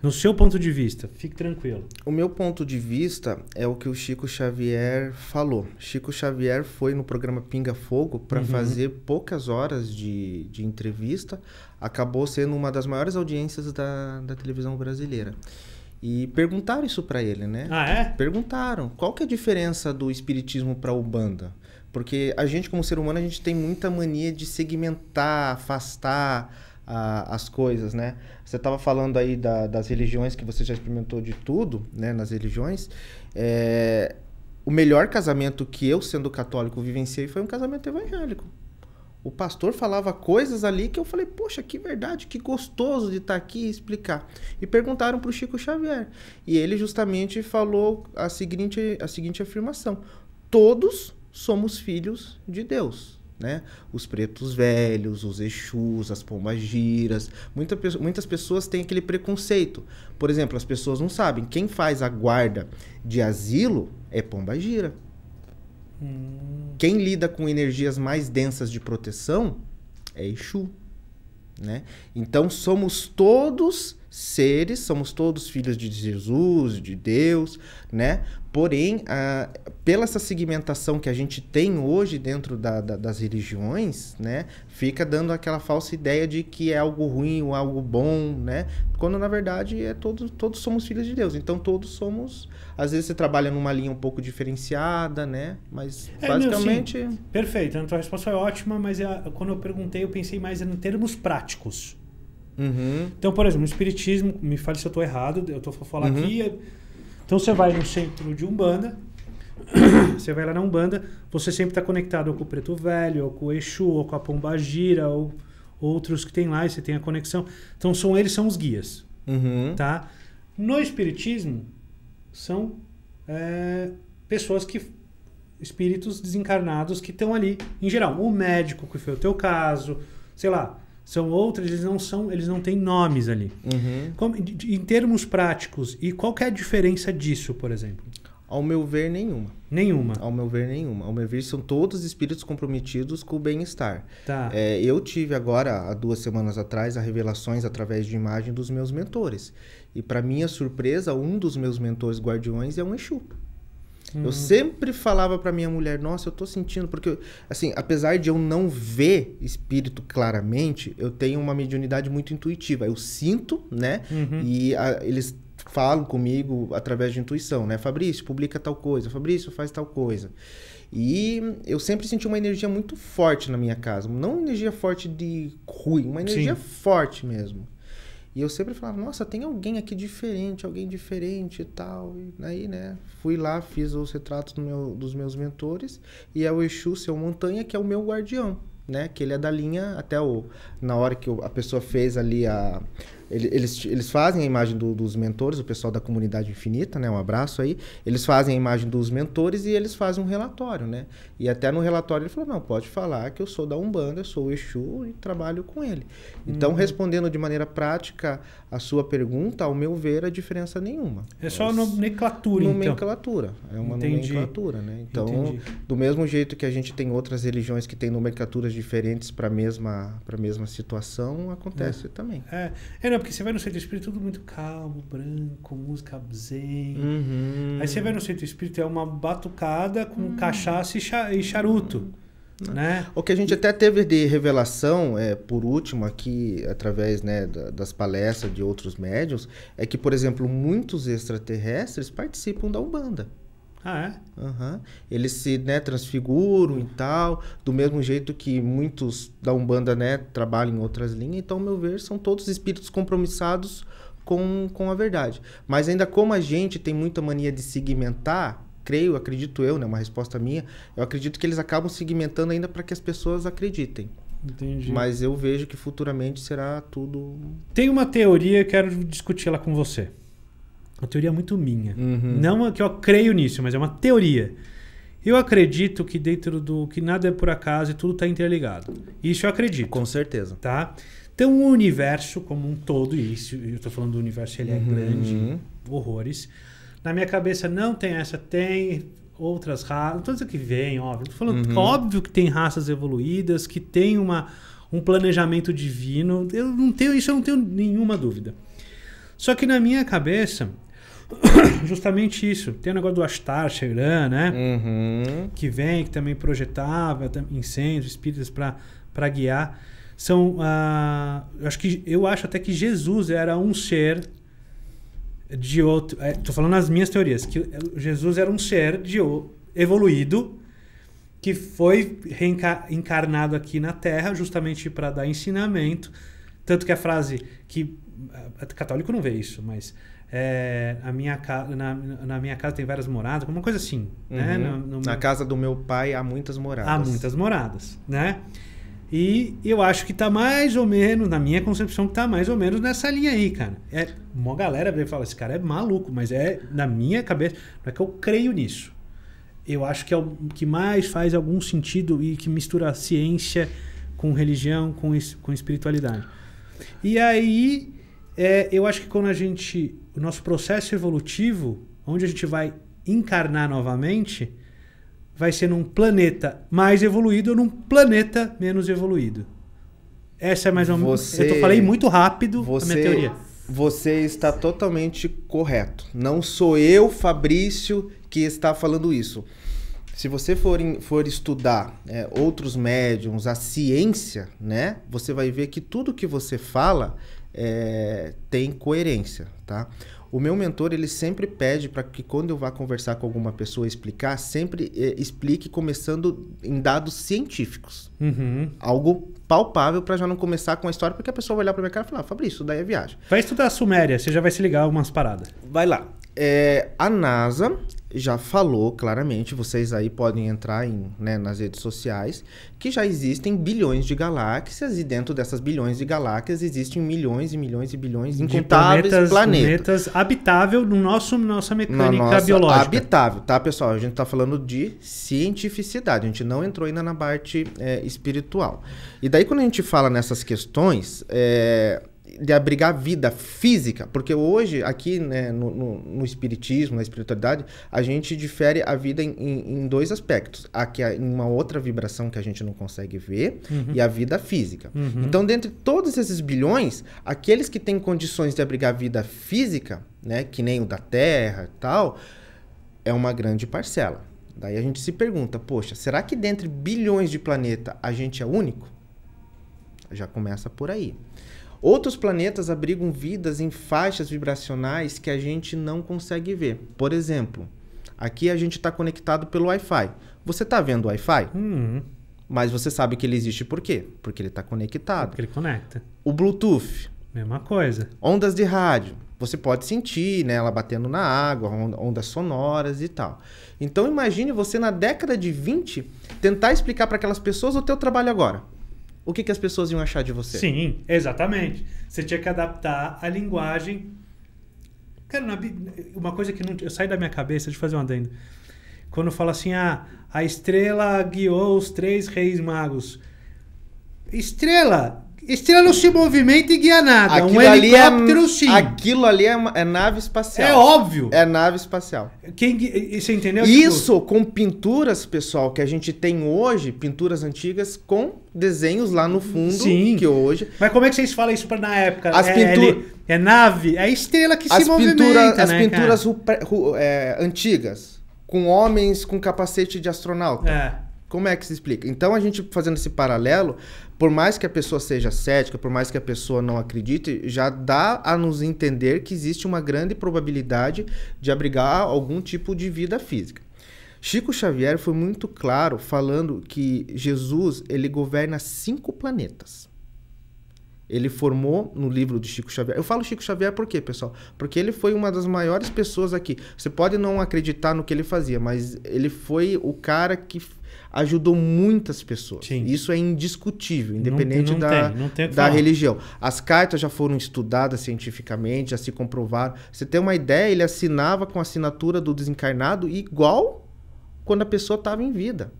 No seu ponto de vista, fique tranquilo. O meu ponto de vista é o que o Chico Xavier falou. Chico Xavier foi no programa Pinga Fogo para uhum. fazer poucas horas de, de entrevista. Acabou sendo uma das maiores audiências da, da televisão brasileira. E perguntaram isso para ele, né? Ah, é? Perguntaram. Qual que é a diferença do espiritismo para Banda? Porque a gente como ser humano, a gente tem muita mania de segmentar, afastar, a, as coisas, né? Você estava falando aí da, das religiões que você já experimentou de tudo, né? Nas religiões. É, o melhor casamento que eu, sendo católico, vivenciei foi um casamento evangélico. O pastor falava coisas ali que eu falei, poxa, que verdade, que gostoso de estar tá aqui e explicar. E perguntaram para o Chico Xavier. E ele justamente falou a seguinte, a seguinte afirmação: Todos somos filhos de Deus né? Os pretos velhos, os exus, as pombas giras. Muita, muitas pessoas têm aquele preconceito. Por exemplo, as pessoas não sabem. Quem faz a guarda de asilo é pomba gira. Hum. Quem lida com energias mais densas de proteção é Exu. Né? Então somos todos seres, somos todos filhos de Jesus, de Deus, né? Porém, a, pela essa segmentação que a gente tem hoje dentro da, da, das religiões, né? Fica dando aquela falsa ideia de que é algo ruim ou algo bom, né? Quando na verdade é todo, todos somos filhos de Deus. Então todos somos. Às vezes você trabalha numa linha um pouco diferenciada, né? Mas é, basicamente. Não, Perfeito. A tua resposta é ótima, mas é, quando eu perguntei, eu pensei mais em termos práticos. Uhum. Então, por exemplo, no espiritismo, me fale se eu estou errado, eu estou falando uhum. aqui. Então você vai no centro de Umbanda, você vai lá na Umbanda, você sempre está conectado com o Preto Velho, ou com o Exu, ou com a pomba gira ou outros que tem lá, e você tem a conexão. Então são eles são os guias, uhum. tá? No espiritismo são é, pessoas que espíritos desencarnados que estão ali em geral. O médico que foi o teu caso, sei lá, são outras, eles não são, eles não têm nomes ali. Uhum. Como, em termos práticos, e qual é a diferença disso, por exemplo? Ao meu ver, nenhuma. Nenhuma. Ao meu ver, nenhuma. Ao meu ver, são todos espíritos comprometidos com o bem-estar. Tá. É, eu tive agora, há duas semanas atrás, revelações através de imagem dos meus mentores. E, para minha surpresa, um dos meus mentores guardiões é um Exu. Uhum. Eu hum. sempre falava para minha mulher, nossa, eu tô sentindo, porque assim, apesar de eu não ver espírito claramente, eu tenho uma mediunidade muito intuitiva. Eu sinto, né? Uhum. E a, ah, eles falam comigo através de intuição, né? Fabrício, publica tal coisa, Fabrício, faz tal coisa. E eu sempre senti uma energia muito forte na minha casa, não energia forte de ruim, uma energia Sim. forte mesmo. E eu sempre falava, nossa, tem alguém aqui diferente, alguém diferente e tal. E aí, né, fui lá, fiz os retratos do meu, dos meus mentores, e é o Exu Seu Montanha, que é o meu guardião, né? Que ele é da linha até o... Na hora que a pessoa fez ali a eles, eles fazem a imagem do, dos mentores, o pessoal da comunidade infinita, né? Um abraço aí. Eles fazem a imagem dos mentores e eles fazem um relatório, né? E até no relatório ele falou: não, pode falar que eu sou da Umbanda, eu sou o Exu e trabalho com ele. Então, uhum. respondendo de maneira prática a sua pergunta, ao meu ver, a diferença é nenhuma. É só Mas, nomenclatura, Nomenclatura. Então. É uma Entendi. nomenclatura, né? Então, Entendi. do mesmo jeito que a gente tem outras religiões que têm nomenclaturas diferentes para a mesma, mesma situação, acontece é. também. É, é porque você vai no centro espírita, tudo muito calmo, branco, música zen. Uhum. Aí você vai no centro espírita, é uma batucada com uhum. cachaça e charuto. Uhum. Né? O que a gente e... até teve de revelação, é, por último, aqui, através né, das palestras de outros médiums, é que, por exemplo, muitos extraterrestres participam da Umbanda. Ah, é? Uhum. Eles se né, transfiguram e tal, do mesmo jeito que muitos da Umbanda né, trabalham em outras linhas. Então, ao meu ver, são todos espíritos compromissados com, com a verdade. Mas ainda como a gente tem muita mania de segmentar, creio, acredito eu, né, uma resposta minha, eu acredito que eles acabam segmentando ainda para que as pessoas acreditem. Entendi. Mas eu vejo que futuramente será tudo. Tem uma teoria, quero discuti-la com você uma teoria muito minha. Uhum. Não é que eu creio nisso, mas é uma teoria. Eu acredito que dentro do que nada é por acaso e tudo está interligado. Isso eu acredito. Com certeza. Tá? Então o universo como um todo, e isso eu estou falando do universo, ele é uhum. grande, horrores. Na minha cabeça não tem essa, tem outras raças, não tô que vem, óbvio. Tô falando, uhum. óbvio que tem raças evoluídas, que tem uma, um planejamento divino. Eu não tenho isso, eu não tenho nenhuma dúvida. Só que na minha cabeça, justamente isso. Tem o negócio do Ashtar Shegran, né? Uhum. Que vem, que também projetava incêndios, espíritos para guiar. São. Ah, acho que, eu acho até que Jesus era um ser de outro. Estou é, falando nas minhas teorias, que Jesus era um ser de evoluído que foi reencarnado aqui na Terra justamente para dar ensinamento. Tanto que a frase que. Ah, católico não vê isso, mas é, a minha ca... na, na minha casa tem várias moradas, alguma coisa assim. Né? Uhum. Né? No, no... Na casa do meu pai há muitas moradas. Há muitas moradas, né? E eu acho que tá mais ou menos, na minha concepção, que tá mais ou menos nessa linha aí, cara. É, uma galera vem e fala, esse cara é maluco, mas é na minha cabeça, não é que eu creio nisso. Eu acho que é o que mais faz algum sentido e que mistura ciência com religião, com, com espiritualidade. E aí, é, eu acho que quando a gente o nosso processo evolutivo, onde a gente vai encarnar novamente, vai ser num planeta mais evoluído ou num planeta menos evoluído. Essa é mais ou menos. Você... Eu tô, falei muito rápido você... a minha teoria. Você está totalmente correto. Não sou eu, Fabrício, que está falando isso. Se você for, em, for estudar é, outros médiums, a ciência, né? Você vai ver que tudo que você fala é, tem coerência, tá? O meu mentor, ele sempre pede para que quando eu vá conversar com alguma pessoa explicar, sempre é, explique começando em dados científicos. Uhum. Algo palpável para já não começar com a história, porque a pessoa vai olhar para minha cara e falar, Fabrício, isso daí é viagem. Vai estudar a Suméria, você já vai se ligar a umas paradas. Vai lá. É, a NASA, já falou claramente, vocês aí podem entrar em, né, nas redes sociais, que já existem bilhões de galáxias e dentro dessas bilhões de galáxias existem milhões e milhões e bilhões incontáveis de planetas, planetas. planetas habitável no nosso nossa mecânica na nossa biológica. Habitável, tá, pessoal? A gente está falando de cientificidade, a gente não entrou ainda na parte é, espiritual. E daí quando a gente fala nessas questões, é, de abrigar vida física, porque hoje aqui né, no, no, no, espiritismo, na espiritualidade, a gente difere a vida em, em, em dois aspectos. Aqui é em uma outra vibração que a gente não consegue ver uhum. e a vida física. Uhum. Então, dentre todos esses bilhões, aqueles que têm condições de abrigar vida física, né, que nem o da Terra e tal, é uma grande parcela. Daí a gente se pergunta, poxa, será que dentre bilhões de planeta a gente é único? Já começa por aí. Outros planetas abrigam vidas em faixas vibracionais que a gente não consegue ver. Por exemplo, aqui a gente está conectado pelo Wi-Fi. Você está vendo o Wi-Fi? Hum. Mas você sabe que ele existe por quê? Porque ele está conectado. Porque ele conecta. O Bluetooth. Mesma coisa. Ondas de rádio. Você pode sentir né, ela batendo na água, ondas sonoras e tal. Então imagine você na década de 20 tentar explicar para aquelas pessoas o teu trabalho agora o que, que as pessoas iam achar de você? Sim, exatamente. Você tinha que adaptar a linguagem. Cara, na, uma coisa que não, eu saí da minha cabeça, de fazer uma adendo. Quando fala assim, ah, a estrela guiou os três reis magos. Estrela Estrela não se movimenta e guia nada. É aquilo um helicóptero ali é, sim. Aquilo ali é, é, nave espacial. É óbvio. É nave espacial. Quem, você entendeu? Tipo, isso tipo... com pinturas, pessoal, que a gente tem hoje, pinturas antigas com desenhos lá no fundo. Sim. Que hoje. Mas como é que vocês falam isso pra, na época? As é, pinturas. É nave, é estrela que as se movimenta. né, as pinturas ru, é, antigas, com homens com capacete de astronauta. É. Como é que se explica? Então, a gente fazendo esse paralelo, por mais que a pessoa seja cética, por mais que a pessoa não acredite, já dá a nos entender que existe uma grande probabilidade de abrigar algum tipo de vida física. Chico Xavier foi muito claro falando que Jesus ele governa cinco planetas. Ele formou no livro de Chico Xavier. Eu falo Chico Xavier por quê, pessoal? Porque ele foi uma das maiores pessoas aqui. Você pode não acreditar no que ele fazia, mas ele foi o cara que ajudou muitas pessoas. Sim. Isso é indiscutível, independente não, não da, tem, não tem da religião. As cartas já foram estudadas cientificamente, já se comprovaram. Você tem uma ideia, ele assinava com a assinatura do desencarnado igual quando a pessoa estava em vida.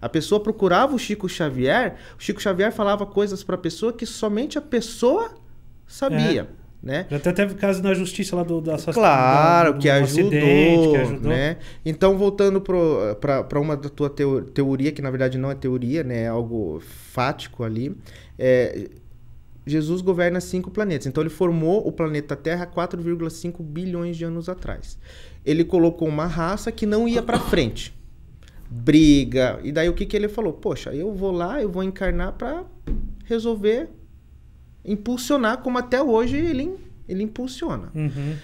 A pessoa procurava o Chico Xavier, o Chico Xavier falava coisas para a pessoa que somente a pessoa sabia. É. Né? Já até teve caso na justiça lá do, da Claro, que, ajudou, que, ajudou, Né? Então, voltando para uma da tua teoria, que na verdade não é teoria, né? é algo fático ali. É, Jesus governa cinco planetas. Então, ele formou o planeta Terra 4,5 bilhões de anos atrás. Ele colocou uma raça que não ia para frente. Briga. E daí, o que, que ele falou? Poxa, eu vou lá, eu vou encarnar para resolver impulsionar como até hoje ele, ele impulsiona. Uhum.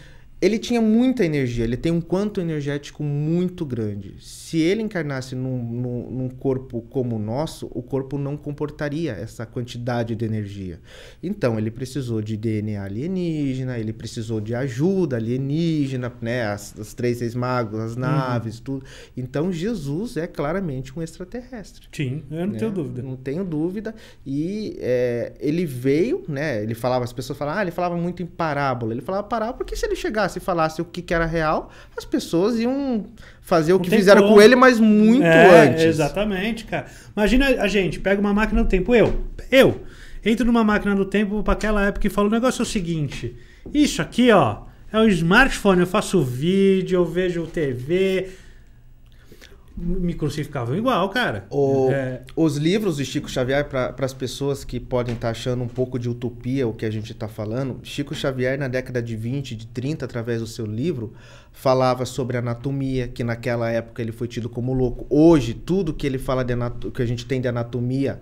Ele tinha muita energia, ele tem um quanto energético muito grande. Se ele encarnasse num, num, num, corpo como o nosso, o corpo não comportaria essa quantidade de energia. Então, ele precisou de DNA alienígena, ele precisou de ajuda alienígena, né? As, as três seis magos, as uhum. naves, uhum. tudo. Então, Jesus é claramente um extraterrestre. Sim, eu não né? tenho dúvida. Não tenho dúvida. E é, ele veio, né? Ele falava, as pessoas falavam, ah, ele falava muito em parábola. Ele falava parábola porque se ele chegasse se falasse o que, que era real, as pessoas iam fazer o que fizeram como. com ele, mas muito é, antes. Exatamente, cara. Imagina a gente, pega uma máquina do tempo, eu, eu, entro numa máquina do tempo para aquela época e falo: o negócio é o seguinte, isso aqui, ó, é o um smartphone, eu faço vídeo, eu vejo TV, me crucificavam igual, cara. O, é... Os livros de Chico Xavier, para as pessoas que podem estar tá achando um pouco de utopia o que a gente está falando, Chico Xavier, na década de 20, de 30, através do seu livro, falava sobre anatomia, que naquela época ele foi tido como louco. Hoje, tudo que ele fala de que a gente tem de anatomia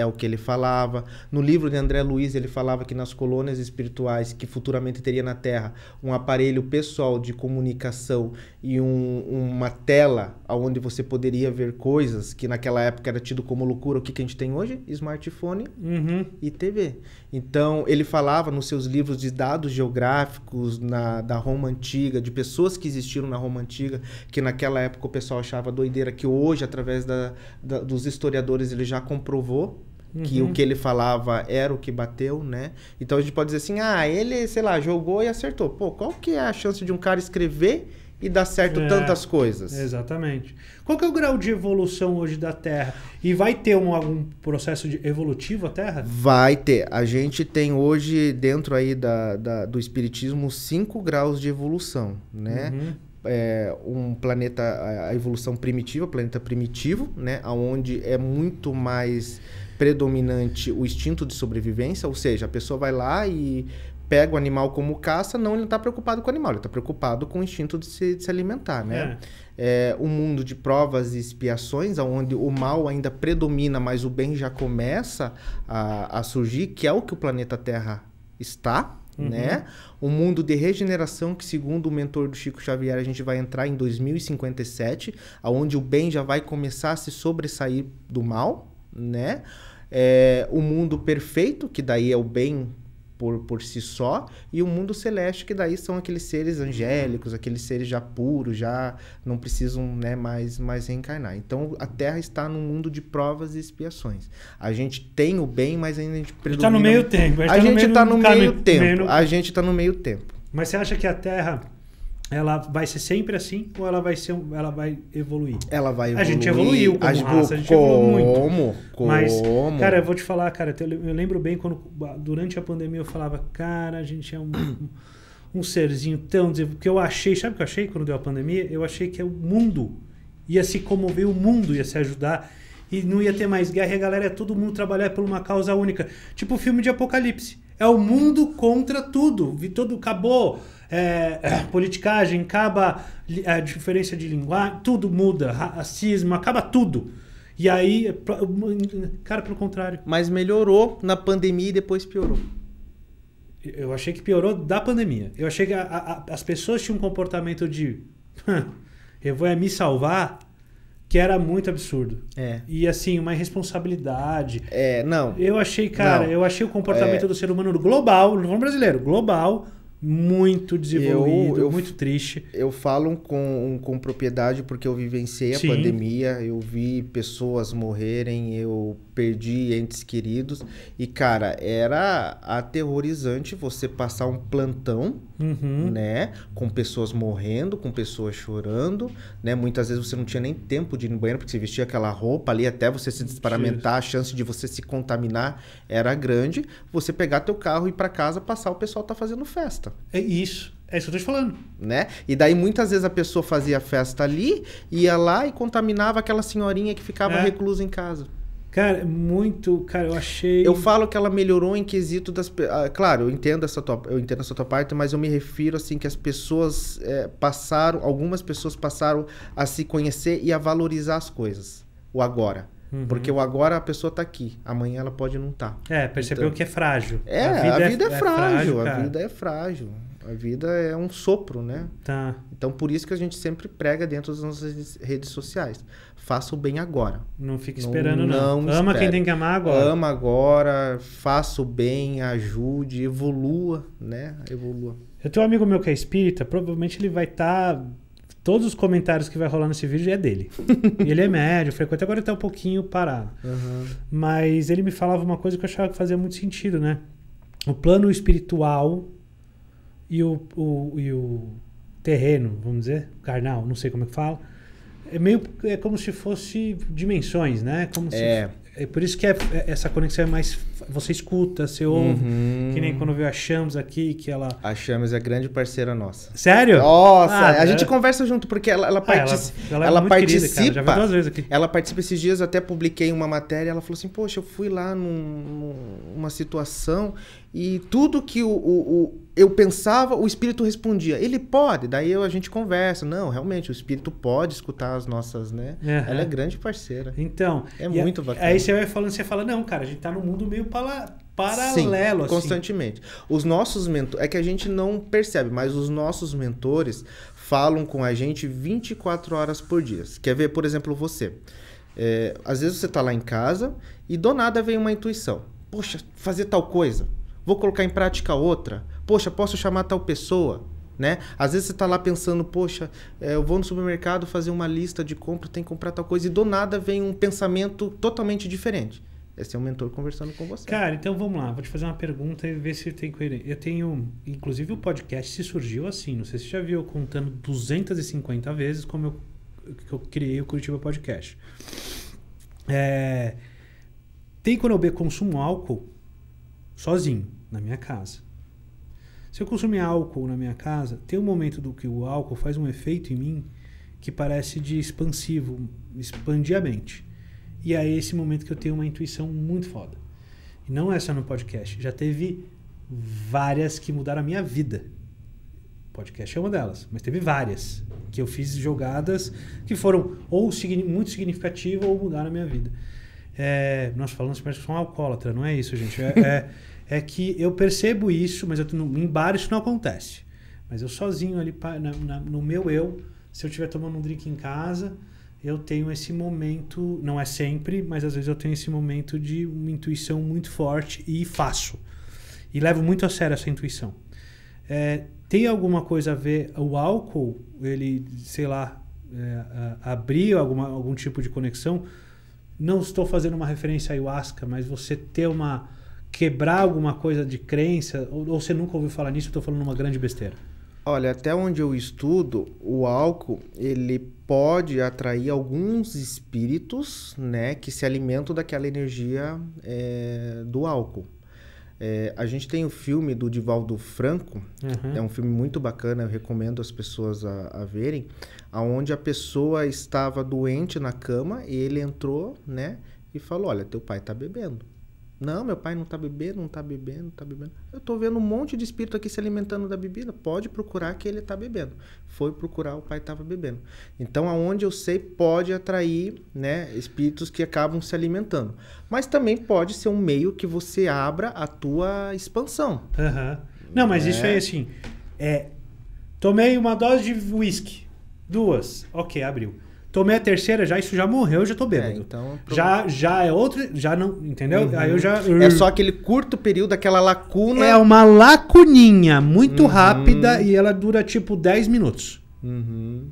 é o que ele falava. No livro de André Luiz, ele falava que nas colônias espirituais que futuramente teria na Terra, um aparelho pessoal de comunicação e um, uma tela onde você poderia ver coisas que naquela época era tido como loucura. O que, que a gente tem hoje? Smartphone uhum. e TV. Então, ele falava nos seus livros de dados geográficos na, da Roma Antiga, de pessoas que existiram na Roma Antiga, que naquela época o pessoal achava doideira, que hoje, através da, da, dos historiadores, ele já comprovou Uhum. Que o uhum. que ele falava era o que bateu, né? Então a gente pode dizer assim: ah, ele, sei lá, jogou e acertou. Pô, qual que é a chance de um cara escrever e dar certo é, tantas coisas. Exatamente. Qual que é o grau de evolução hoje da Terra? E vai ter um, algum processo de evolutivo a Terra? Vai ter. A gente tem hoje, dentro aí da, da do Espiritismo, cinco graus de evolução, né? Uhum. É, um planeta, a evolução primitiva, planeta primitivo, né? Onde é muito mais predominante o instinto de sobrevivência, ou seja, a pessoa vai lá e pega o animal como caça, não, ele não está preocupado com o animal, ele está preocupado com o instinto de se, de se alimentar, né? É. é. um mundo de provas e expiações, onde o mal ainda predomina, mas o bem já começa a, a surgir, que é o que o planeta Terra está, uhum. né? Um mundo de regeneração que, segundo o mentor do Chico Xavier, a gente vai entrar em 2057, aonde o bem já vai começar a se sobressair do mal, né? é, o mundo perfeito, que daí é o bem por, por si só, e o mundo celeste, que daí são aqueles seres angélicos, aqueles seres já puros, já não precisam né, mais, mais reencarnar. Então a Terra está num mundo de provas e expiações. A gente tem o bem, mas ainda a gente predomina... Está no meio tempo. A gente está no, tá meio, tempo. A gente está no meio tempo. Mas você acha que a Terra ela vai ser sempre assim ou ela vai ser ela vai evoluir? Ela vai evoluir. A gente evoluiu como As raça, a gente como? evoluiu muito. Como? Mas, cara, eu vou te falar, cara, eu lembro bem quando durante a pandemia eu falava, cara, a gente é um, um serzinho tão... Porque eu achei, sabe o que eu achei quando deu a pandemia? Eu achei que é o mundo ia se comover, o mundo ia se ajudar e não ia ter mais guerra e a galera ia todo mundo trabalhar por uma causa única. Tipo o filme de Apocalipse. É o mundo contra tudo. Todo, acabou é, politicagem, acaba a diferença de linguagem, tudo muda, racismo, acaba tudo. E aí, cara, pelo contrário. Mas melhorou na pandemia e depois piorou. Eu achei que piorou da pandemia. Eu achei que a, a, as pessoas tinham um comportamento de eu vou é me salvar que era muito absurdo. É. E assim, uma irresponsabilidade. É, não. Eu achei, cara, não. eu achei o comportamento é. do ser humano global, não brasileiro, global, muito desenvolvido, eu, eu, muito triste. Eu falo com, com propriedade porque eu vivenciei a Sim. pandemia, eu vi pessoas morrerem, eu perdi entes queridos. E, cara, era aterrorizante você passar um plantão uhum. né? Com pessoas morrendo, com pessoas chorando, né? Muitas vezes você não tinha nem tempo de ir no banheiro, porque você vestia aquela roupa ali até você se desparamentar, a chance de você se contaminar era grande. Você pegar teu carro e ir para casa, passar, o pessoal tá fazendo festa. É isso. É isso que eu tô te falando. Né? E daí muitas vezes a pessoa fazia festa ali, ia lá e contaminava aquela senhorinha que ficava é. reclusa em casa. Cara, muito, cara, eu achei. Eu falo que ela melhorou em quesito das. Ah, claro, eu entendo essa tua, eu entendo essa tua parte, mas eu me refiro assim que as pessoas é, passaram, algumas pessoas passaram a se conhecer e a valorizar as coisas. O agora. Uhum. Porque o agora a pessoa tá aqui, amanhã ela pode não estar. Tá. É, percebeu então... que é frágil. É, a vida, a é vida é, é, frágil, é frágil a vida é frágil. A vida é um sopro, né? Tá. Então por isso que a gente sempre prega dentro das nossas redes sociais faça o bem agora. Não fica esperando, não. não. não ama espere. quem tem que amar agora. Ama agora, faça o bem, ajude, evolua, né? Evolua. Eu tenho um amigo meu que é espírita, provavelmente ele vai estar. Tá... Todos os comentários que vai rolar nesse vídeo é dele. ele é médio, frequenta. agora tá um pouquinho parado. Uhum. Mas ele me falava uma coisa que eu achava que fazia muito sentido, né? O plano espiritual e o, o, e o terreno, vamos dizer, carnal, não sei como é que fala é meio é como se fosse dimensões, né? Como é. Se, é por isso que é, é, essa conexão é mais você escuta, você uhum. ouve, uhum. que nem quando veio a Chames aqui, que ela A Chames é grande parceira nossa. Sério? Nossa, ah, a gente conversa junto porque ela ela, ah, ela, ela é participa. Querida, Já duas vezes aqui. Ela participa esses dias, até publiquei uma matéria, ela falou assim: "Poxa, eu fui lá num, numa situação e tudo que o, o, o eu pensava, o espírito respondia. Ele pode, daí eu, a gente conversa. Não, realmente, o espírito pode escutar as nossas, né? Uhum. Ela é grande parceira. Então. É muito a, bacana. Aí você vai falando, você fala, não, cara, a gente tá num mundo meio para, paralelo, Sim, assim. Constantemente. Os nossos mentores. É que a gente não percebe, mas os nossos mentores falam com a gente 24 horas por dia. Quer ver, por exemplo, você. É, às vezes você tá lá em casa e do nada vem uma intuição. Poxa, fazer tal coisa vou colocar em prática outra. Poxa, posso chamar tal pessoa? Né? Às vezes você está lá pensando, poxa, eh, eu vou no supermercado fazer uma lista de compra, tem que comprar tal coisa, e do nada vem um pensamento totalmente diferente. Esse é o mentor conversando com você. Cara, então vamos lá, vou te fazer uma pergunta e ver se tem coerência. Eu tenho, inclusive o podcast se surgiu assim, não sei se você já viu, contando 250 vezes como eu, eu criei o Curitiba Podcast. É, tem quando eu consumo álcool sozinho na minha casa. Se eu consumir álcool na minha casa, tem um momento do que o álcool faz um efeito em mim que parece de expansivo, expandir a mente. E aí é esse momento que eu tenho uma intuição muito foda. E não é só no podcast, já teve várias que mudaram a minha vida. Podcast é uma delas, mas teve várias que eu fiz jogadas que foram ou muito significativas ou mudaram a minha vida. É, nós falamos parece que sou um alcoólatra, não é isso, gente. É, é, é que eu percebo isso, mas eu, em bar isso não acontece. Mas eu sozinho ali, na, na, no meu eu, se eu estiver tomando um drink em casa, eu tenho esse momento, não é sempre, mas às vezes eu tenho esse momento de uma intuição muito forte e faço. E levo muito a sério essa intuição. É, tem alguma coisa a ver o álcool, ele, sei lá, é, abrir alguma, algum tipo de conexão? Não estou fazendo uma referência à ayahuasca, mas você ter uma quebrar alguma coisa de crença? Ou, ou você nunca ouviu falar nisso? Estou falando uma grande besteira. Olha, até onde eu estudo, o álcool ele pode atrair alguns espíritos, né, que se alimentam daquela energia é, do álcool. É, a gente tem o filme do Divaldo Franco, uhum. é um filme muito bacana, eu recomendo as pessoas a, a, verem, aonde a pessoa estava doente na cama e ele entrou, né, e falou, olha, teu pai está bebendo. Não, meu pai não tá bebendo, não tá bebendo, não tá bebendo. Eu tô vendo um monte de espírito aqui se alimentando da bebida. Pode procurar que ele tá bebendo. Foi procurar, o pai tava bebendo. Então, aonde eu sei, pode atrair, né, espíritos que acabam se alimentando. Mas também pode ser um meio que você abra a tua expansão. Uhum. Não, mas é... isso é assim. É, tomei uma dose de uísque. Duas. Ok, abriu. Tomei a terceira já, isso já morreu, eu já tô é, bêbado. É, então, já, já é outro, já não, entendeu? Uhum. Aí eu já... É só aquele curto período, aquela lacuna... É uma lacuninha muito uhum. rápida e ela dura tipo 10 minutos. Uhum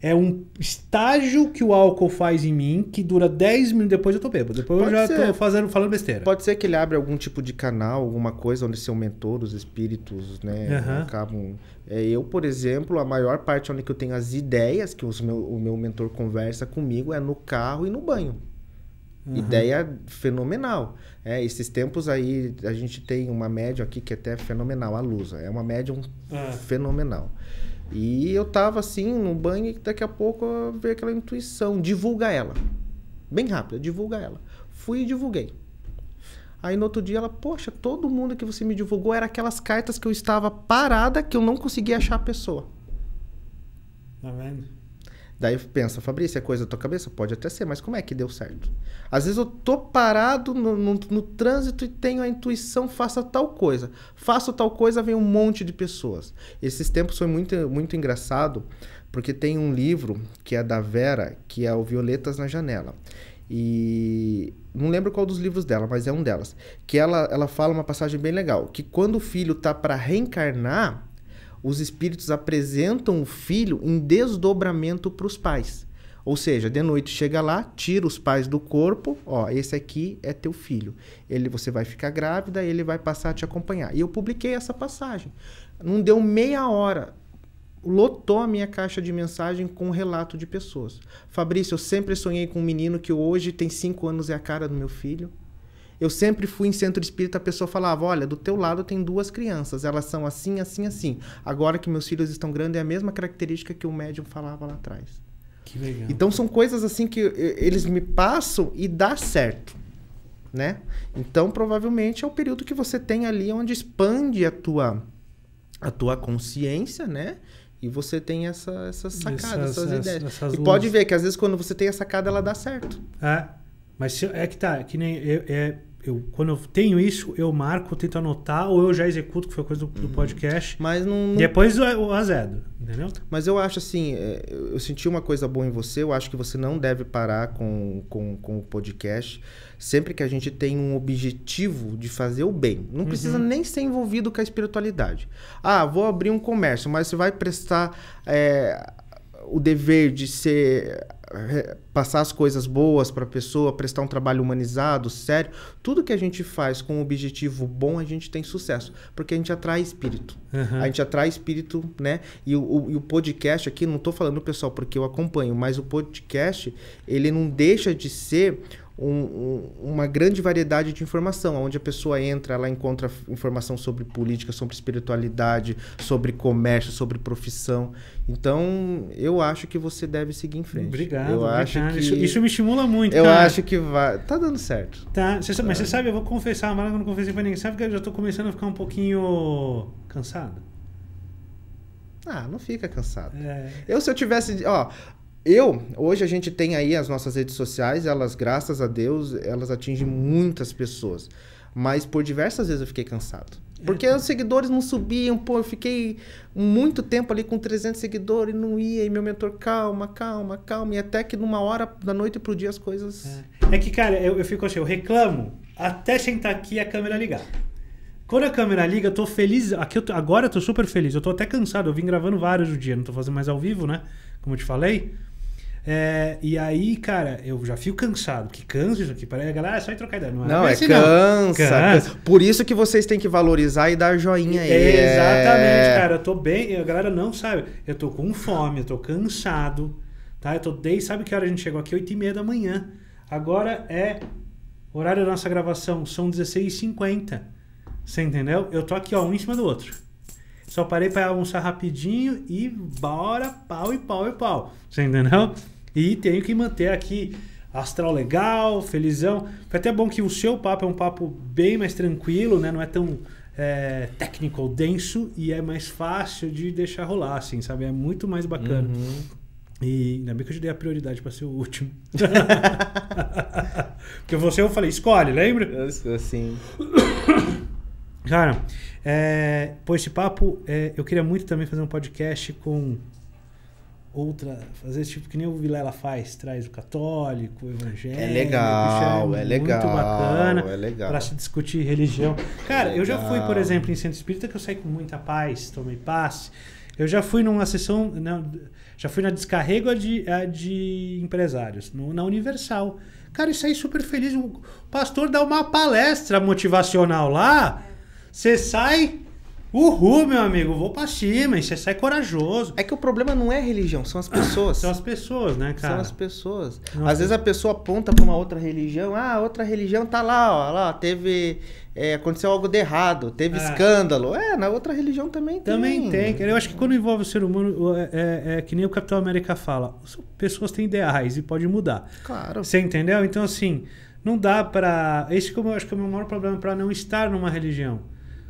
é um estágio que o álcool faz em mim que dura 10 minutos depois eu tô bêbado. Depois Pode eu já ser. tô fazendo, falando besteira. Pode ser que ele abra algum tipo de canal, alguma coisa onde seu mentor, os espíritos, né, uhum. acabam. É, eu, por exemplo, a maior parte onde eu tenho as ideias que os meu, o meu mentor conversa comigo é no carro e no banho. Uhum. Ideia fenomenal. É, esses tempos aí, a gente tem uma médium aqui que é até fenomenal, a Lusa. É uma médium uhum. Ah. fenomenal. E eu tava assim no banho e daqui a pouco veio aquela intuição, divulga ela. Bem rápida, divulga ela. Fui e divulguei. Aí no outro dia ela, poxa, todo mundo que você me divulgou era aquelas cartas que eu estava parada que eu não conseguia achar a pessoa. Tá vendo? Daí pensa, Fabrício, é coisa da tua cabeça? Pode até ser, mas como é que deu certo? Às vezes eu tô parado no, no, no trânsito e tenho a intuição, faça tal coisa. Faço tal coisa, vem um monte de pessoas. Esses tempos foi muito, muito engraçado, porque tem um livro que é da Vera, que é o Violetas na Janela. E não lembro qual dos livros dela, mas é um delas. Que ela, ela fala uma passagem bem legal, que quando o filho tá para reencarnar, os espíritos apresentam o filho em desdobramento para os pais. Ou seja, de noite chega lá, tira os pais do corpo, ó, esse aqui é teu filho. Ele você vai ficar grávida, ele vai passar a te acompanhar. E eu publiquei essa passagem. Não deu meia hora, lotou a minha caixa de mensagem com um relato de pessoas. Fabrício, eu sempre sonhei com um menino que hoje tem cinco anos é a cara do meu filho. Eu sempre fui em centro espírita, a pessoa falava: olha, do teu lado tem duas crianças, elas são assim, assim, assim. Agora que meus filhos estão grandes, é a mesma característica que o médium falava lá atrás. Que legal. Então são coisas assim que eles me passam e dá certo. Né? Então provavelmente é o período que você tem ali onde expande a tua a tua consciência, né? E você tem essa, essas sacadas, essas, essas ideias. Essas e pode ver que às vezes quando você tem a sacada, ela dá certo. É, mas se, é que tá, que nem é, eu, quando eu tenho isso, eu marco, tento anotar, ou eu já executo, que foi coisa do, do uhum. podcast. Mas não, não... Depois eu, eu azedo, entendeu? Mas eu acho assim, é, eu senti uma coisa boa em você, eu acho que você não deve parar com, com, com o podcast. Sempre que a gente tem um objetivo de fazer o bem. Não uhum. precisa nem ser envolvido com a espiritualidade. Ah, vou abrir um comércio, mas você vai prestar é, o dever de ser passar as coisas boas para a pessoa, prestar um trabalho humanizado, sério, tudo que a gente faz com um objetivo bom, a gente tem sucesso, porque a gente atrai espírito. Uhum. A gente atrai espírito, né? E o, o, e o podcast aqui, não estou falando, pessoal, porque eu acompanho, mas o podcast, ele não deixa de ser um, uma grande variedade de informação, onde a pessoa entra, ela encontra informação sobre política, sobre espiritualidade, sobre comércio, sobre profissão. Então, eu acho que você deve seguir em frente. Obrigado. Eu obrigado. acho que... Isso, isso, me estimula muito. Eu cara. acho que vai. Tá dando certo. Tá. Cê, mas você é. sabe, eu vou confessar, uma que eu não confessei pra ninguém. Sabe que eu já tô começando a ficar um pouquinho cansado? Ah, não fica cansado. É. Eu, se eu tivesse. Ó, eu, hoje a gente tem aí as nossas redes sociais, elas, graças a Deus, elas atingem muitas pessoas. Mas por diversas vezes eu fiquei cansado. É. Porque é. os seguidores não subiam, pô, eu fiquei muito tempo ali com 300 seguidores e não ia, e meu mentor, calma, calma, calma, e até que numa hora da noite pro dia as coisas... É, é que, cara, eu, eu fico assim, eu reclamo até sentar aqui e a câmera ligar. Quando a câmera liga, eu tô feliz, aqui eu tô, agora eu tô super feliz, eu tô até cansado, eu vim gravando vários o dia, não tô fazendo mais ao vivo, né, como eu te falei... É, e aí, cara, eu já fico cansado, que cansa isso aqui. Parece a galera, é só ir trocar ideia. Não, é não é, é assim, cansa, não. cansa, Por isso que vocês têm que valorizar e dar joinha aí. É, é, exatamente, cara. Eu tô bem, a galera não sabe. Eu tô com fome, eu tô cansado, tá? Eu tô desde, sabe que hora a gente chegou aqui? 8 e meia da manhã. Agora é horário da nossa gravação, são 16h50. Você entendeu? Eu tô aqui, ó, um em cima do outro. Só parei para almoçar rapidinho e bora pau e pau e pau. Você entendeu? E tenho que manter aqui astral legal, felizão. Foi até bom que o seu papo é um papo bem mais tranquilo, né? Não é tão é, técnico ou denso e é mais fácil de deixar rolar, assim, sabe? É muito mais bacana. Uhum. E ainda bem que eu te dei a prioridade para ser o último. Porque você eu falei, escolhe, lembra? Eu, sim. Cara, é, pô, esse papo, é, eu queria muito também fazer um podcast com outra, fazer esse tipo que nem o Vilela faz, traz o católico, o evangélico. É legal, é, é, legal. Muito bacana. É legal. Pra se discutir religião. Cara, é eu já fui, por exemplo, em centro espírita que eu saí com muita paz, tomei passe Eu já fui numa sessão, não já fui na descarrega de, de empresários, no, na Universal. Cara, isso aí super feliz. O pastor dá uma palestra motivacional lá, você sai Uhul, meu amigo, vou pra cima, você é sai corajoso. É que o problema não é religião, são as pessoas. são as pessoas, né, cara? São as pessoas. Às vezes a pessoa aponta pra uma outra religião, ah, outra religião tá lá, ó, lá, teve. É, aconteceu algo de errado, teve é. escândalo. É, na outra religião também tem. Também tem. Eu acho que quando envolve o ser humano, é, é, é que nem o Capitão América fala, pessoas têm ideais e pode mudar. Claro. Você entendeu? Então, assim, não dá pra. Esse, como eu acho que é o meu maior problema, pra não estar numa religião.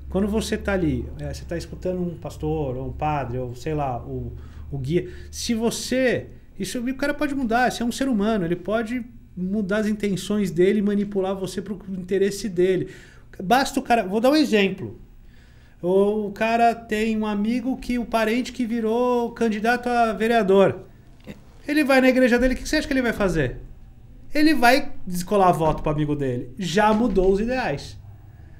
Quando você está ali, é, você está escutando um pastor, ou um padre, ou sei lá, o, o guia. Se você. Isso, o cara pode mudar, você é um ser humano, ele pode mudar as intenções dele, manipular você para o interesse dele. Basta o cara. Vou dar um exemplo. Ou o cara tem um amigo que o parente que virou candidato a vereador. Ele vai na igreja dele, o que você acha que ele vai fazer? Ele vai descolar voto para amigo dele. Já mudou os ideais.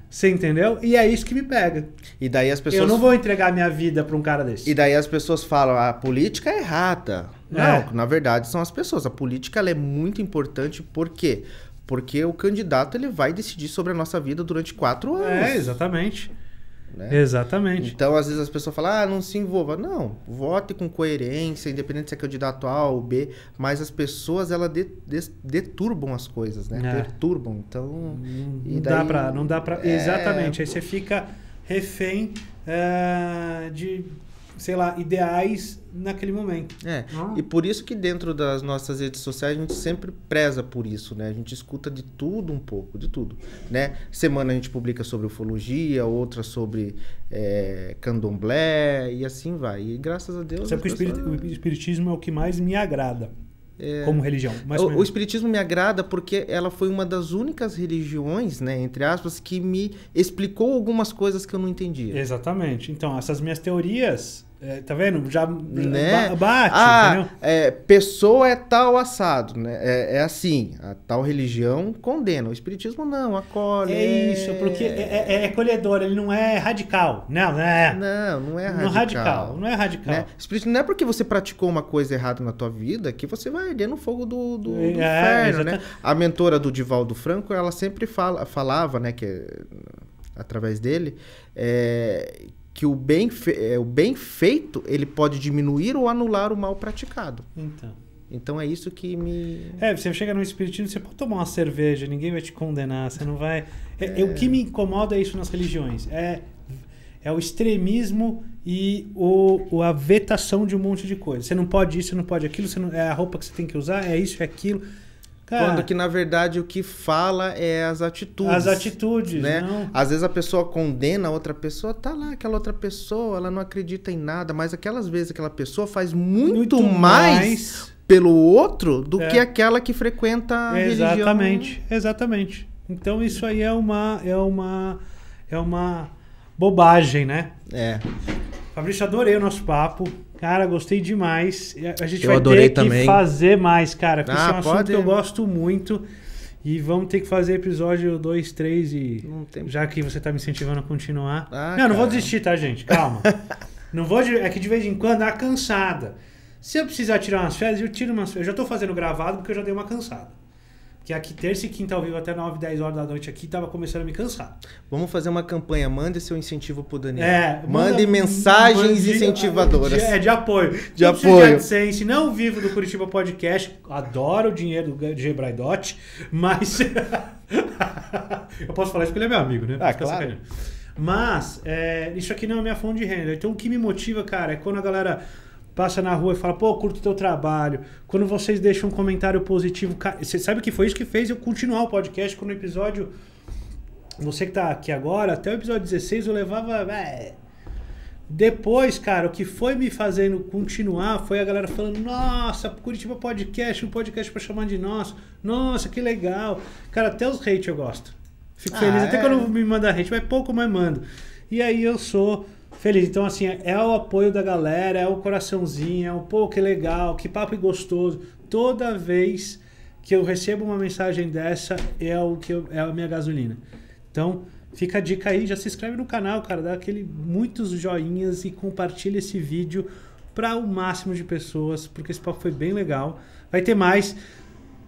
Você entendeu? E é isso que me pega. E daí as pessoas. Eu não vou entregar minha vida para um cara desse. E daí as pessoas falam, ah, a política é errada. É. Não, na verdade são as pessoas. A política ela é muito importante por quê? Porque o candidato ele vai decidir sobre a nossa vida durante quatro é, anos. É, exatamente né? Exatamente. Então, às vezes as pessoas falam, ah, não se envolva. Não, vote com coerência, independente se é, é candidato A ou B, mas as pessoas, elas de, de, deturbam as coisas, né? É. Perturbam, então... daí, não dá pra... Não dá pra é... Exatamente, aí você fica refém eh, de sei lá, ideais naquele momento. É. Ah. E por isso que dentro das nossas redes sociais a gente sempre preza por isso, né? A gente escuta de tudo um pouco, de tudo, né? Semana a gente publica sobre ufologia, outra sobre é, candomblé e assim vai. E graças a Deus... Sabe que pessoas... o espiritismo é o que mais me agrada. É... Como religião. Mais o, o espiritismo me agrada porque ela foi uma das únicas religiões, né, entre aspas, que me explicou algumas coisas que eu não entendia. Exatamente. Então, essas minhas teorias, é, tá vendo? Já né? bate, ah, é, pessoa é tal assado, né? É, é, assim, a tal religião condena. O espiritismo não, acolhe. É isso, porque é, é, é colhedor, ele não é radical. Não, não é. Não, não é, é radical. Não, radical, não é radical. Né? Espiritismo não é porque você praticou uma coisa errada na tua vida que você vai arder no fogo do, do, do inferno, né? A mentora do Divaldo Franco, ela sempre fala, falava, né, que através dele, é, que o bem, é, o bem feito ele pode diminuir ou anular o mal praticado. Então. Então é isso que me. É, você chega no espiritismo, você pode tomar uma cerveja, ninguém vai te condenar, você não vai. É, é... O que me incomoda é isso nas religiões. É, é o extremismo e o, a vetação de um monte de coisa. Você não pode isso, você não pode aquilo, você não, é a roupa que você tem que usar, é isso, é aquilo. Cara, Quando que, na verdade, o que fala é as atitudes. As atitudes, né? Não. Às vezes a pessoa condena a outra pessoa, tá lá, aquela outra pessoa, ela não acredita em nada, mas aquelas vezes aquela pessoa faz muito, muito mais, mais, pelo outro do é. que aquela que frequenta a Exatamente, religião. exatamente. Então isso aí é uma, é uma, é uma bobagem, né? É. Fabrício, adorei o nosso papo. Cara, gostei demais. A gente eu vai ter também. que fazer mais, cara. Porque ah, é um assunto pode... que eu gosto muito. E vamos ter que fazer episódio 2, 3 e. Tem... Já que você tá me incentivando a continuar. Ah, não, cara. não vou desistir, tá, gente? Calma. não vou. É que de vez em quando dá cansada. Se eu precisar tirar umas férias, eu tiro umas férias. Eu já tô fazendo gravado porque eu já dei uma cansada que é aqui terça e quinta ao vivo até 9, 10 horas da noite aqui, tava começando a me cansar. Vamos fazer uma campanha, mande seu incentivo pro Daniel. É, mande manda, mensagens mande, incentivadoras. É, de, de apoio. De apoio. De AdSense, não vivo do Curitiba Podcast, adoro o dinheiro do Gebraidote, mas... eu posso falar isso porque ele é meu amigo, né? Ah, Fica claro. Mas, é, isso aqui não é minha fonte de renda. Então, o que me motiva, cara, é quando a galera passa na rua e fala, pô, curto teu trabalho. Quando vocês deixam um comentário positivo, você sabe que foi isso que fez eu continuar o podcast quando o episódio. Você que tá aqui agora, até o episódio 16 eu levava. É, depois, cara, o que foi me fazendo continuar foi a galera falando: Nossa, Curitiba Podcast, um podcast para chamar de nosso. Nossa, que legal. Cara, até os hate eu gosto. Fico ah, feliz, é? até quando me manda hate, mas pouco, mas mando. E aí eu sou feliz. Então, assim, é, é o apoio da galera, é o coraçãozinho, é o pô, que legal, que papo gostoso. Toda vez que eu recebo uma mensagem dessa, é o que eu, é a minha gasolina. Então, fica a dica aí, já se inscreve no canal, cara, dá aquele muitos joinhas e compartilha esse vídeo para o máximo de pessoas, porque esse papo foi bem legal. Vai ter mais.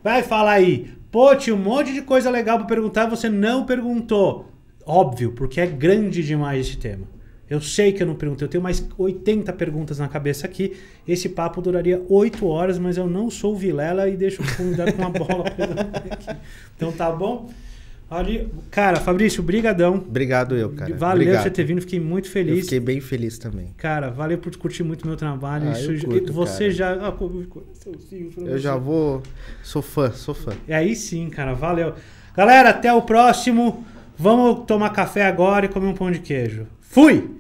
Vai falar aí. Pô, tinha um monte de coisa legal para perguntar, você não perguntou. Óbvio, porque é grande demais esse tema. Eu sei que eu não perguntei, eu tenho mais 80 perguntas na cabeça aqui. Esse papo duraria 8 horas, mas eu não sou Vilela e deixo o convidado com uma bola. aqui. Então tá bom? Olha, cara, Fabrício, brigadão. Obrigado eu, cara. Valeu por você ter vindo, fiquei muito feliz. Eu fiquei bem feliz também. Cara, valeu por curtir muito meu trabalho. Ah, Isso, eu curto, você cara. já, ah, pô, eu já vou, sou fã, sou fã. E é aí sim, cara, valeu. Galera, até o próximo. Vamos tomar café agora e comer um pão de queijo. Fui!